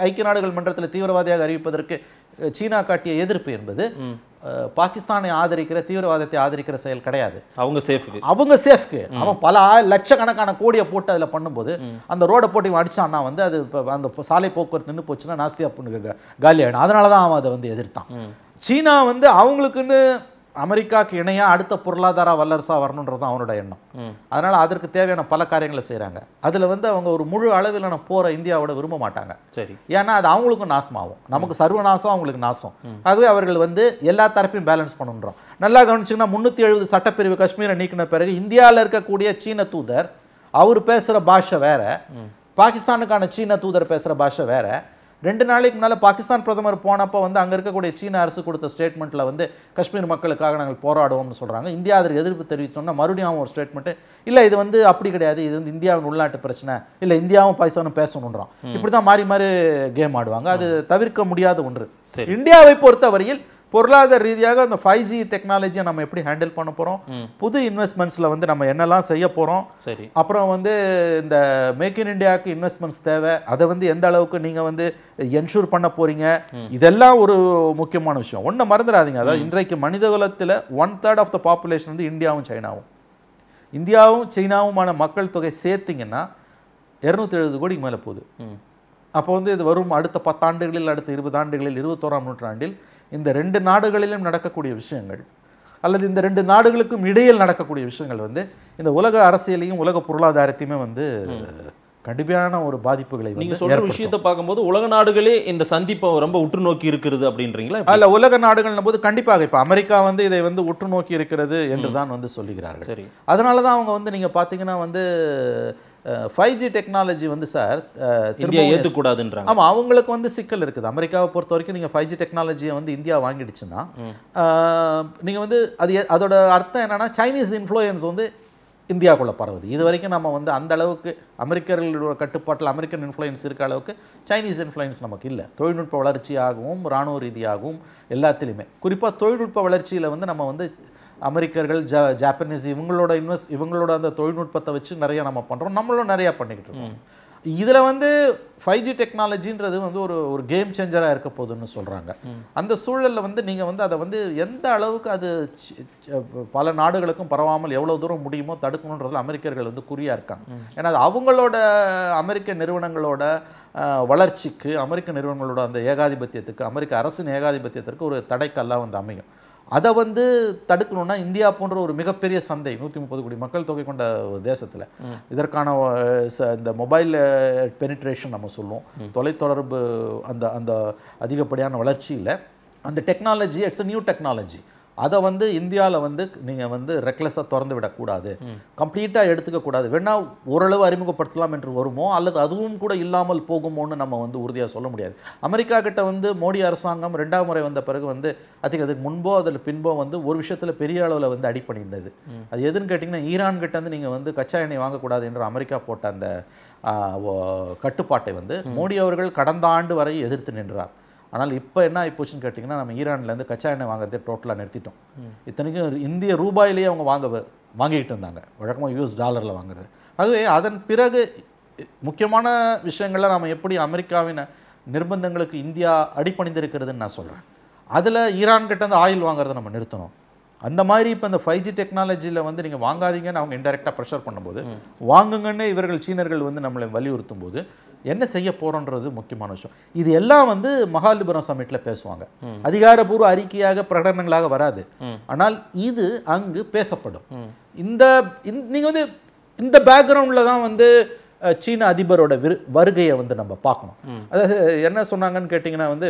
Speaker 2: ஐக்கிய நாடுகள் மன்றத்தில் தீவிரவாதியாக அறிவிப்பதற்கு சீனா காட்டிய எதிர்ப்பு என்பது பாகிஸ்தானை ஆதரிக்கிற தீவிரவாதத்தை ஆதரிக்கிற செயல் கிடையாது
Speaker 1: அவங்க சேஃப்க்கு அவங்க சேஃப்க்கு அவன்
Speaker 2: பல லட்சக்கணக்கான கோடியை போட்டு அதில் பண்ணும்போது அந்த ரோடை போட்டு இவன் அடித்தான்னா வந்து அது இப்போ அந்த சாலை போக்குவரத்து நின்று போச்சுன்னா நாஸ்தியாக பொண்ணு காலி ஆகிடும் அதனால தான் அவன் அதை வந்து எதிர்த்தான் சீனா வந்து அவங்களுக்குன்னு அமெரிக்காவுக்கு இணையாக அடுத்த பொருளாதார வல்லரசாக வரணுன்றது தான் அவனோட எண்ணம் அதனால் அதற்கு தேவையான பல காரியங்களை செய்கிறாங்க அதில் வந்து அவங்க ஒரு முழு அளவிலான போகிற இந்தியாவோட விரும்ப மாட்டாங்க சரி ஏன்னா அது அவங்களுக்கும் நாசமாகும் நமக்கு சர்வநாசம் அவங்களுக்கு நாசம் ஆகவே அவர்கள் வந்து எல்லா தரப்பையும் பேலன்ஸ் பண்ணுன்றோம் நல்லா கவனிச்சிங்கன்னா முந்நூற்றி எழுபது சட்டப்பிரிவு காஷ்மீரை நீக்கின பிறகு இந்தியாவில் இருக்கக்கூடிய சீன தூதர் அவர் பேசுகிற பாஷை வேறு பாகிஸ்தானுக்கான சீன தூதர் பேசுகிற பாஷை வேறு ரெண்டு நாளைக்கு முன்னால் பாகிஸ்தான் பிரதமர் போனப்போ வந்து அங்கே இருக்கக்கூடிய சீன அரசு கொடுத்த ஸ்டேட்மெண்ட்டில் வந்து காஷ்மீர் மக்களுக்காக நாங்கள் போராடுவோம்னு சொல்கிறாங்க இந்தியா அதற்கு எதிர்ப்பு தெரிவித்தோம்னா மறுபடியும் ஒரு ஸ்டேட்மெண்ட்டு இல்லை இது வந்து அப்படி கிடையாது இது வந்து இந்தியாவின் உள்நாட்டு பிரச்சனை இல்லை இந்தியாவும் பாகிஸ்தானும் பேசணுன்றான் இப்படி தான் மாறி மாறி கேம் ஆடுவாங்க அது தவிர்க்க முடியாத ஒன்று இந்தியாவை பொறுத்தவரையில் பொருளாதார ரீதியாக அந்த ஃபைவ் ஜி டெக்னாலஜியை நம்ம எப்படி ஹேண்டில் பண்ண போகிறோம் புது இன்வெஸ்ட்மெண்ட்ஸில் வந்து நம்ம என்னெல்லாம் செய்ய போகிறோம் சரி அப்புறம் வந்து இந்த மேக் இன் இண்டியாவுக்கு இன்வெஸ்ட்மெண்ட்ஸ் தேவை அதை வந்து எந்த அளவுக்கு நீங்கள் வந்து என்ஷூர் பண்ண போகிறீங்க இதெல்லாம் ஒரு முக்கியமான விஷயம் ஒன்றை மறந்துடாதீங்க அதாவது இன்றைக்கு மனிதகுலத்தில் one third of the population வந்து இந்தியாவும் சைனாவும் இந்தியாவும் சைனாவுமான மக்கள் தொகை சேர்த்திங்கன்னா இரநூத்தி எழுபது கோடிக்கு மேலே போகுது அப்போ வந்து இது வரும் அடுத்த பத்தாண்டுகளில் அடுத்த இருபது ஆண்டுகளில் இருபத்தோராம் நூற்றாண்டில் இந்த ரெண்டு நாடுகளிலும் நடக்கக்கூடிய விஷயங்கள் அல்லது இந்த ரெண்டு நாடுகளுக்கும் இடையில் நடக்கக்கூடிய விஷயங்கள் வந்து இந்த உலக அரசியலையும் உலக பொருளாதாரத்தையுமே வந்து கடுமையான ஒரு பாதிப்புகளை நீங்கள் சொல்கிற விஷயத்தை
Speaker 1: பார்க்கும்போது உலக நாடுகளே இந்த சந்திப்பை ரொம்ப உற்று நோக்கி இருக்கிறது அப்படின்றீங்களா அல்ல
Speaker 2: உலக நாடுகள்னும் போது கண்டிப்பாக இப்போ அமெரிக்கா வந்து இதை வந்து உற்று நோக்கி இருக்கிறது என்று தான் வந்து சொல்லுகிறார்கள் சரி அதனால தான் அவங்க வந்து நீங்கள் பார்த்தீங்கன்னா வந்து ஃபைவ் ஜி டெக்னாலஜி வந்து சார் இந்தியா ஏற்றுக்கூடாதுன்றாங்க ஆமாம் அவங்களுக்கு வந்து சிக்கல் இருக்குது அமெரிக்காவை பொறுத்த வரைக்கும் நீங்கள் ஃபைவ் ஜி டெக்னாலஜியை வந்து இந்தியா வாங்கிடுச்சுன்னா நீங்கள் வந்து அது அதோட அர்த்தம் என்னென்னா சைனீஸ் இன்ஃப்ளூயன்ஸ் வந்து இந்தியாக்குள்ளே பரவுது இது வரைக்கும் நம்ம வந்து அந்த அளவுக்கு அமெரிக்கர்களோட கட்டுப்பாட்டில் அமெரிக்கன் இன்ஃப்ளூயன்ஸ் இருக்க அளவுக்கு சைனீஸ் இன்ஃப்ளூயன்ஸ் நமக்கு இல்லை தொழில்நுட்ப வளர்ச்சியாகவும் இராணுவ ரீதியாகவும் எல்லாத்துலேயுமே குறிப்பாக தொழில்நுட்ப வளர்ச்சியில் வந்து நம்ம வந்து அமெரிக்கர்கள் ஜ ஜாப்பனீஸ் இவங்களோட இன்வெஸ்ட் இவங்களோட அந்த தொழில்நுட்பத்தை வச்சு நிறைய நம்ம பண்ணுறோம் நம்மளும் நிறையா பண்ணிக்கிட்டு இருக்கோம் இதில் வந்து ஃபைவ் ஜி டெக்னாலஜின்றது வந்து ஒரு ஒரு கேம் சேஞ்சராக இருக்க போகுதுன்னு சொல்கிறாங்க அந்த சூழலில் வந்து நீங்கள் வந்து அதை வந்து எந்த அளவுக்கு அது பல நாடுகளுக்கும் பரவாமல் எவ்வளோ தூரம் முடியுமோ தடுக்கணுன்றதில் அமெரிக்கர்கள் வந்து குறியாக இருக்காங்க ஏன்னா அது அவங்களோட அமெரிக்க நிறுவனங்களோட வளர்ச்சிக்கு அமெரிக்க நிறுவனங்களோட அந்த ஏகாதிபத்தியத்துக்கு அமெரிக்க அரசின் ஏகாதிபத்தியத்திற்கு ஒரு தடைக்கல்லாக வந்து அமையும் அதை வந்து தடுக்கணும்னா இந்தியா போன்ற ஒரு மிகப்பெரிய சந்தை நூற்றி முப்பது கோடி மக்கள் தொகை கொண்ட தேசத்தில் இதற்கான இந்த மொபைல் பெனிட்ரேஷன் நம்ம சொல்லுவோம் தொலைத்தொடர்பு அந்த அந்த அதிகப்படியான வளர்ச்சியில் அந்த technology it's a new technology அதை வந்து இந்தியாவில் வந்து நீங்கள் வந்து ரெக்லெஸ்ஸாக திறந்து விடக்கூடாது கம்ப்ளீட்டாக எடுத்துக்கக்கூடாது வேணால் ஓரளவு அறிமுகப்படுத்தலாம் என்று வருமோ அல்லது அதுவும் கூட இல்லாமல் போகுமோன்னு நம்ம வந்து உறுதியாக சொல்ல முடியாது அமெரிக்கா கிட்ட வந்து மோடி அரசாங்கம் ரெண்டாம் முறை வந்த பிறகு வந்து அதுக்கு அதுக்கு முன்போ அதில் பின்போ வந்து ஒரு விஷயத்தில் பெரிய அளவில் வந்து அடிப்பணிந்தது அது எதுன்னு கேட்டிங்கன்னா ஈரான் கிட்ட வந்து நீங்கள் வந்து கச்சா எண்ணெய் வாங்கக்கூடாது என்று அமெரிக்கா போட்ட அந்த கட்டுப்பாட்டை வந்து மோடி அவர்கள் கடந்த ஆண்டு வரை எதிர்த்து நின்றார் ஆனால் இப்போ என்ன போச்சுன்னு கேட்டிங்கன்னா நம்ம ஈரான்லேருந்து கச்சா எண்ணெய் வாங்குறதே டோட்டலாக நிறுத்திட்டோம் இத்தனைக்கும் இந்திய ரூபாயிலேயே அவங்க வாங்க வாங்கிக்கிட்டு இருந்தாங்க வழக்கமாக யூஎஸ் டாலரில் வாங்குறது ஆகவே அதன் பிறகு முக்கியமான விஷயங்களில் நம்ம எப்படி அமெரிக்காவின் நிர்பந்தங்களுக்கு இந்தியா அடிப்பணிந்திருக்கிறதுன்னு நான் சொல்கிறேன் அதில் கிட்ட வந்து ஆயில் வாங்குறதை நம்ம நிறுத்தணும் அந்த மாதிரி இப்போ இந்த ஃபைவ் ஜி டெக்னாலஜியில் வந்து நீங்கள் வாங்காதீங்கன்னு அவங்க இன்டெரக்டாக ப்ரெஷர் பண்ணும்போது வாங்குங்கன்னு இவர்கள் சீனர்கள் வந்து நம்மளை வலியுறுத்தும் போது என்ன செய்ய போகிறோன்றது முக்கியமான விஷயம் இது எல்லாம் வந்து மகாலிபுரம் சமிட்டில் பேசுவாங்க அதிகாரபூர்வ அறிக்கையாக பிரகடனங்களாக வராது ஆனால் இது அங்கு பேசப்படும் இந்த நீங்கள் வந்து இந்த பேக்ரவுண்டில் தான் வந்து சீன அதிபரோட விரு வருகையை வந்து நம்ம பார்க்கணும் அதாவது என்ன சொன்னாங்கன்னு கேட்டிங்கன்னா வந்து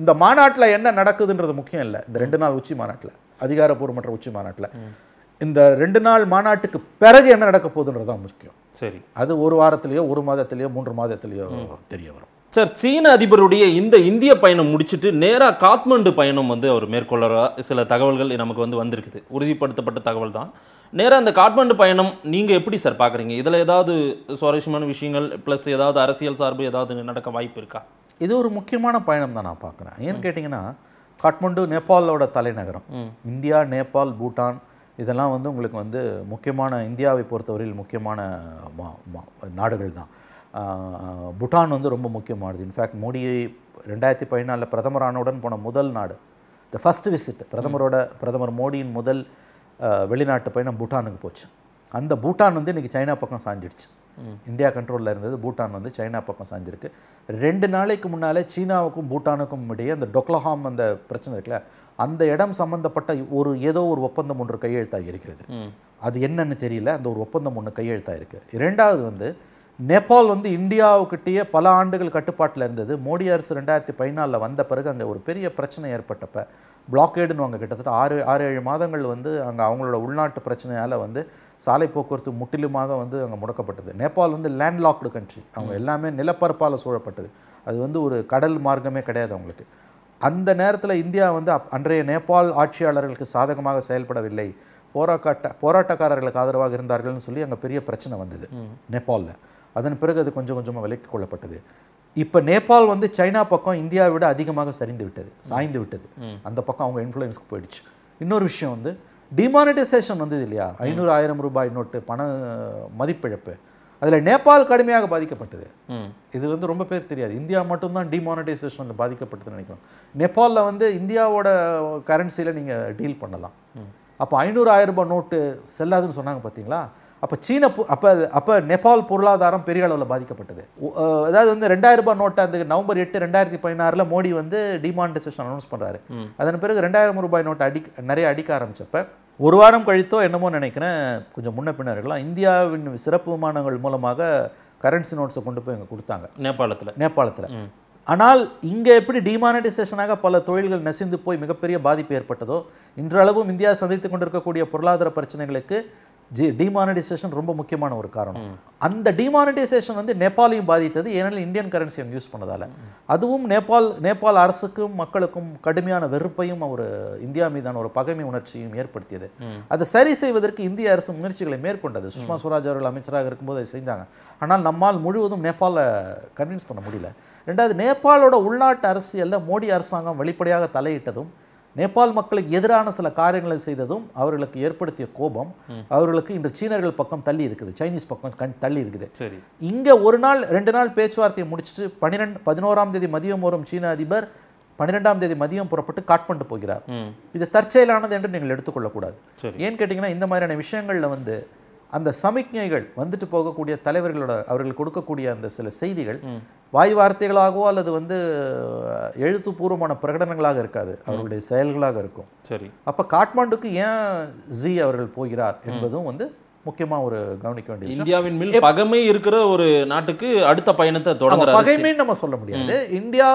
Speaker 2: இந்த மாநாட்டில் என்ன நடக்குதுன்றது முக்கியம் இல்லை இந்த ரெண்டு நாள் உச்சி மாநாட்டில் அதிகாரப்பூர்வமற்ற உச்சி மாநாட்டில் இந்த ரெண்டு நாள் மாநாட்டுக்கு பிறகு என்ன நடக்க போகுதுன்றது தான் முக்கியம் சரி அது ஒரு வாரத்திலேயோ ஒரு மாதத்திலேயோ மூன்று மாதத்திலேயோ தெரிய
Speaker 1: வரும் சார் சீன அதிபருடைய இந்த இந்திய பயணம் முடிச்சுட்டு நேராக காத்மண்டு பயணம் வந்து அவர் மேற்கொள்ள சில தகவல்கள் நமக்கு வந்து வந்திருக்குது உறுதிப்படுத்தப்பட்ட தகவல் தான் நேராக இந்த காட்மண்டு பயணம் நீங்கள் எப்படி சார் பார்க்குறீங்க இதில் ஏதாவது சுவாரஸ்யமான விஷயங்கள் ப்ளஸ் ஏதாவது அரசியல் சார்பு ஏதாவது நடக்க வாய்ப்பு இருக்கா
Speaker 2: இது ஒரு முக்கியமான பயணம் தான் நான் பார்க்குறேன் ஏன்னு கேட்டிங்கன்னா காட்மண்டு நேபாளோட தலைநகரம் இந்தியா நேபாள் பூட்டான் இதெல்லாம் வந்து உங்களுக்கு வந்து முக்கியமான இந்தியாவை பொறுத்தவரையில் முக்கியமான நாடுகள் தான் புட்டான் வந்து ரொம்ப முக்கியமானது இன்ஃபேக்ட் மோடி ரெண்டாயிரத்தி பதினாலில் பிரதமரானவுடன் போன முதல் நாடு த ஃபஸ்ட் விசிட் பிரதமரோட பிரதமர் மோடியின் முதல் வெளிநாட்டு பயணம் பூட்டானுக்கு போச்சு அந்த பூட்டான் வந்து இன்றைக்கி சைனா பக்கம் சாஞ்சிடுச்சு இந்தியா கண்ட்ரோலில் இருந்தது பூட்டான் வந்து சைனா பக்கம் சாஞ்சிருக்கு ரெண்டு நாளைக்கு முன்னாலே சீனாவுக்கும் பூட்டானுக்கும் இடையே அந்த டொக்லஹாம் அந்த பிரச்சனை இருக்குல்ல அந்த இடம் சம்மந்தப்பட்ட ஒரு ஏதோ ஒரு ஒப்பந்தம் ஒன்று கையெழுத்தாக இருக்கிறது அது என்னன்னு தெரியல அந்த ஒரு ஒப்பந்தம் ஒன்று கையெழுத்தாக இருக்குது இரண்டாவது வந்து நேபாள் வந்து இந்தியாவுக்கிட்டேயே பல ஆண்டுகள் கட்டுப்பாட்டில் இருந்தது மோடி அரசு ரெண்டாயிரத்தி பதினாலில் வந்த பிறகு அங்கே ஒரு பெரிய பிரச்சனை ஏற்பட்டப்ப பிளாக்கேடுன்னு அங்கே கிட்டத்தட்ட ஆறு ஆறு ஏழு மாதங்கள் வந்து அங்கே அவங்களோட உள்நாட்டு பிரச்சனையால் வந்து சாலை போக்குவரத்து முற்றிலுமாக வந்து அங்கே முடக்கப்பட்டது நேபாள் வந்து லேண்ட்லாக்டு கண்ட்ரி அவங்க எல்லாமே நிலப்பரப்பால் சூழப்பட்டது அது வந்து ஒரு கடல் மார்க்கமே கிடையாது அவங்களுக்கு அந்த நேரத்தில் இந்தியா வந்து அப் அன்றைய நேபாள் ஆட்சியாளர்களுக்கு சாதகமாக செயல்படவில்லை போராட்ட போராட்டக்காரர்களுக்கு ஆதரவாக இருந்தார்கள்னு சொல்லி அங்கே பெரிய பிரச்சனை வந்தது நேபாளில் அதன் பிறகு அது கொஞ்சம் கொஞ்சமாக விலக்கிக் கொள்ளப்பட்டது இப்போ நேபாள் வந்து சைனா பக்கம் இந்தியாவை விட அதிகமாக சரிந்து விட்டது சாய்ந்து விட்டது அந்த பக்கம் அவங்க இன்ஃப்ளூயன்ஸ்க்கு போயிடுச்சு இன்னொரு விஷயம் வந்து டிமானிட்டைசேஷன் வந்தது இல்லையா ஐநூறு ஆயிரம் ரூபாய் நோட்டு பண மதிப்பிழப்பு அதில் நேபாள் கடுமையாக பாதிக்கப்பட்டது இது வந்து ரொம்ப பேர் தெரியாது இந்தியா மட்டும்தான் டிமானிட்டைசேஷனில் பாதிக்கப்பட்டதுன்னு நினைக்கிறோம் நேபாளில் வந்து இந்தியாவோட கரன்சியில் நீங்கள் டீல் பண்ணலாம் அப்போ ஐநூறு ஆயிரம் ரூபாய் நோட்டு செல்லாதுன்னு சொன்னாங்க பார்த்தீங்களா அப்போ சீன அப்போ அப்போ நேபால் பொருளாதாரம் பெரிய அளவில் பாதிக்கப்பட்டது அதாவது வந்து ரெண்டாயிரம் ரூபாய் நோட்டை அந்த நவம்பர் எட்டு ரெண்டாயிரத்தி பதினாறில் மோடி வந்து டிமான்டைசேஷன் அனௌன்ஸ் பண்ணுறாரு அதன் பிறகு ரெண்டாயிரம் ரூபாய் நோட்டை அடி நிறைய அடிக்க ஆரம்பித்தப்போ ஒரு வாரம் கழித்தோ என்னமோ நினைக்கிறேன் கொஞ்சம் முன்ன பின்ன இருக்கலாம் இந்தியாவின் சிறப்பு விமானங்கள் மூலமாக கரன்சி நோட்ஸை கொண்டு போய் இங்கே கொடுத்தாங்க நேபாளத்தில் நேபாளத்தில் ஆனால் இங்கே எப்படி டிமானடைசேஷனாக பல தொழில்கள் நெசிந்து போய் மிகப்பெரிய பாதிப்பு ஏற்பட்டதோ இன்றளவும் இந்தியா சந்தித்து கொண்டிருக்கக்கூடிய பொருளாதார பிரச்சனைகளுக்கு ஜி டிமானிட்டைசேஷன் ரொம்ப முக்கியமான ஒரு காரணம் அந்த டிமானிட்டைசேஷன் வந்து நேபாளையும் பாதித்தது ஏனெனில் இந்தியன் கரன்சி அவங்க யூஸ் பண்ணதால் அதுவும் நேபாள் நேபாள் அரசுக்கும் மக்களுக்கும் கடுமையான வெறுப்பையும் ஒரு இந்தியா மீதான ஒரு பகைமை உணர்ச்சியும் ஏற்படுத்தியது அதை சரி செய்வதற்கு இந்திய அரசு முயற்சிகளை மேற்கொண்டது சுஷ்மா ஸ்வராஜ் அவர்கள் அமைச்சராக இருக்கும்போது அதை செஞ்சாங்க ஆனால் நம்மால் முழுவதும் நேபாளை கன்வின்ஸ் பண்ண முடியல ரெண்டாவது நேபாளோட உள்நாட்டு அரசியலில் மோடி அரசாங்கம் வெளிப்படையாக தலையிட்டதும் நேபாள் மக்களுக்கு எதிரான சில காரியங்களை செய்ததும் அவர்களுக்கு ஏற்படுத்திய கோபம் அவர்களுக்கு இன்று சீனர்கள் பக்கம் தள்ளி இருக்குது சைனீஸ் பக்கம் கண் தள்ளி இருக்குது சரி இங்கே ஒரு நாள் ரெண்டு நாள் பேச்சுவார்த்தையை முடிச்சுட்டு பன்னிரெண்டு பதினோராம் தேதி மதியம் வரும் சீன அதிபர் பன்னிரெண்டாம் தேதி மதியம் புறப்பட்டு காட்மண்டு போகிறார் இது தற்செயலானது என்று நீங்கள் எடுத்துக்கொள்ளக்கூடாது ஏன்னு கேட்டிங்கன்னா இந்த மாதிரியான விஷயங்களில் வந்து அந்த சமிக்ஞைகள் வந்துட்டு போகக்கூடிய தலைவர்களோட அவர்கள் கொடுக்கக்கூடிய அந்த சில செய்திகள் வாய் வார்த்தைகளாகவோ அல்லது வந்து எழுத்துப்பூர்வமான பிரகடனங்களாக இருக்காது அவர்களுடைய செயல்களாக இருக்கும் சரி அப்போ காட்மாண்டுக்கு ஏன் ஜி அவர்கள் போகிறார் என்பதும் வந்து முக்கியமாக ஒரு கவனிக்க வேண்டியது இந்தியாவின்
Speaker 1: மேல் பகைமை இருக்கிற ஒரு நாட்டுக்கு அடுத்த பயணத்தை தொடங்க பகைமைன்னு
Speaker 2: நம்ம சொல்ல முடியாது இந்தியா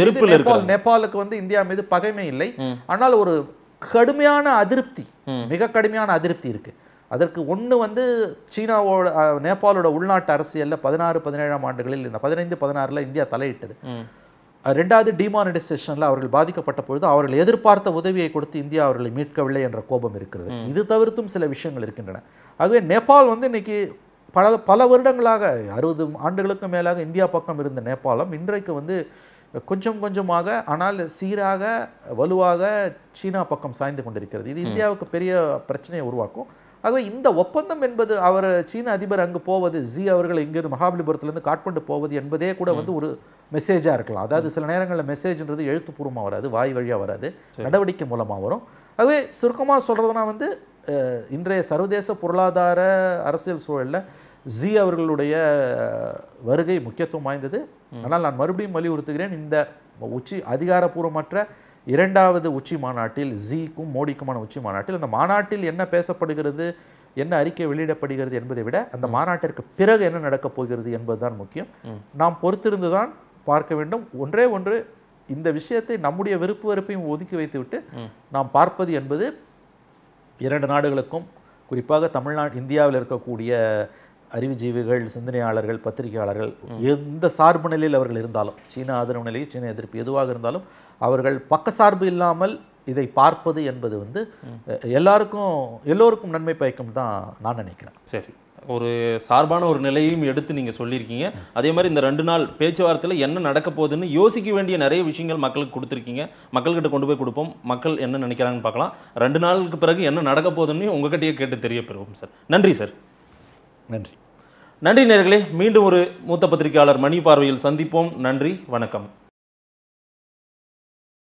Speaker 2: வெறுப்பில் நேபாளுக்கு வந்து இந்தியா மீது பகைமை இல்லை ஆனால் ஒரு கடுமையான அதிருப்தி மிக கடுமையான அதிருப்தி இருக்குது அதற்கு ஒன்று வந்து சீனாவோட நேபாளோட உள்நாட்டு அரசியலில் பதினாறு பதினேழாம் ஆண்டுகளில் இந்த பதினைந்து பதினாறில் இந்தியா தலையிட்டது ரெண்டாவது டிமானடைசேஷனில் அவர்கள் பாதிக்கப்பட்ட பொழுது அவர்கள் எதிர்பார்த்த உதவியை கொடுத்து இந்தியா அவர்களை மீட்கவில்லை என்ற கோபம் இருக்கிறது இது தவிர்த்தும் சில விஷயங்கள் இருக்கின்றன ஆகவே நேபாள் வந்து இன்னைக்கு பல பல வருடங்களாக அறுபது ஆண்டுகளுக்கு மேலாக இந்தியா பக்கம் இருந்த நேபாளம் இன்றைக்கு வந்து கொஞ்சம் கொஞ்சமாக ஆனால் சீராக வலுவாக சீனா பக்கம் சாய்ந்து கொண்டிருக்கிறது இது இந்தியாவுக்கு பெரிய பிரச்சனையை உருவாக்கும் ஆகவே இந்த ஒப்பந்தம் என்பது அவர் சீன அதிபர் அங்கு போவது ஜி அவர்கள் இங்கிருந்து மகாபலிபுரத்துலேருந்து காட்மண்டு போவது என்பதே கூட வந்து ஒரு மெசேஜாக இருக்கலாம் அதாவது சில நேரங்களில் மெசேஜ்ன்றது எழுத்துப்பூர்வமாக வராது வாய் வழியாக வராது நடவடிக்கை மூலமாக வரும் ஆகவே சுருக்கமாக சொல்கிறதுனா வந்து இன்றைய சர்வதேச பொருளாதார அரசியல் சூழலில் ஜி அவர்களுடைய வருகை முக்கியத்துவம் வாய்ந்தது ஆனால் நான் மறுபடியும் வலியுறுத்துகிறேன் இந்த உச்சி அதிகாரப்பூர்வமற்ற இரண்டாவது உச்சி மாநாட்டில் ஜிக்கும் மோடிக்குமான உச்சி மாநாட்டில் அந்த மாநாட்டில் என்ன பேசப்படுகிறது என்ன அறிக்கை வெளியிடப்படுகிறது என்பதை விட அந்த மாநாட்டிற்கு பிறகு என்ன நடக்கப் போகிறது என்பதுதான் முக்கியம் நாம் பொறுத்திருந்து தான் பார்க்க வேண்டும் ஒன்றே ஒன்று இந்த விஷயத்தை நம்முடைய விருப்பு வெறுப்பையும் ஒதுக்கி வைத்துவிட்டு நாம் பார்ப்பது என்பது இரண்டு நாடுகளுக்கும் குறிப்பாக தமிழ்நாடு இந்தியாவில் இருக்கக்கூடிய அறிவுஜீவிகள் சிந்தனையாளர்கள் பத்திரிகையாளர்கள் எந்த சார்பு நிலையில் அவர்கள் இருந்தாலும் சீனா ஆதரவு நிலையை சீன எதிர்ப்பு எதுவாக இருந்தாலும் அவர்கள் பக்கசார்பு இல்லாமல் இதை பார்ப்பது என்பது வந்து எல்லாருக்கும் எல்லோருக்கும் நன்மை பயக்கும் தான் நான் நினைக்கிறேன்
Speaker 1: சரி ஒரு சார்பான ஒரு நிலையையும் எடுத்து நீங்கள் சொல்லியிருக்கீங்க அதே மாதிரி இந்த ரெண்டு நாள் பேச்சுவார்த்தையில் என்ன நடக்க போகுதுன்னு யோசிக்க வேண்டிய நிறைய விஷயங்கள் மக்களுக்கு கொடுத்துருக்கீங்க மக்கள்கிட்ட கொண்டு போய் கொடுப்போம் மக்கள் என்ன நினைக்கிறாங்கன்னு பார்க்கலாம் ரெண்டு நாளுக்கு பிறகு என்ன நடக்க போகுதுன்னு உங்ககிட்டயே கேட்டு தெரிய பெறுவோம் சார் நன்றி சார் நன்றி நன்றி நேர்களே மீண்டும் ஒரு மூத்த பத்திரிகையாளர் மணி பார்வையில் சந்திப்போம் நன்றி வணக்கம்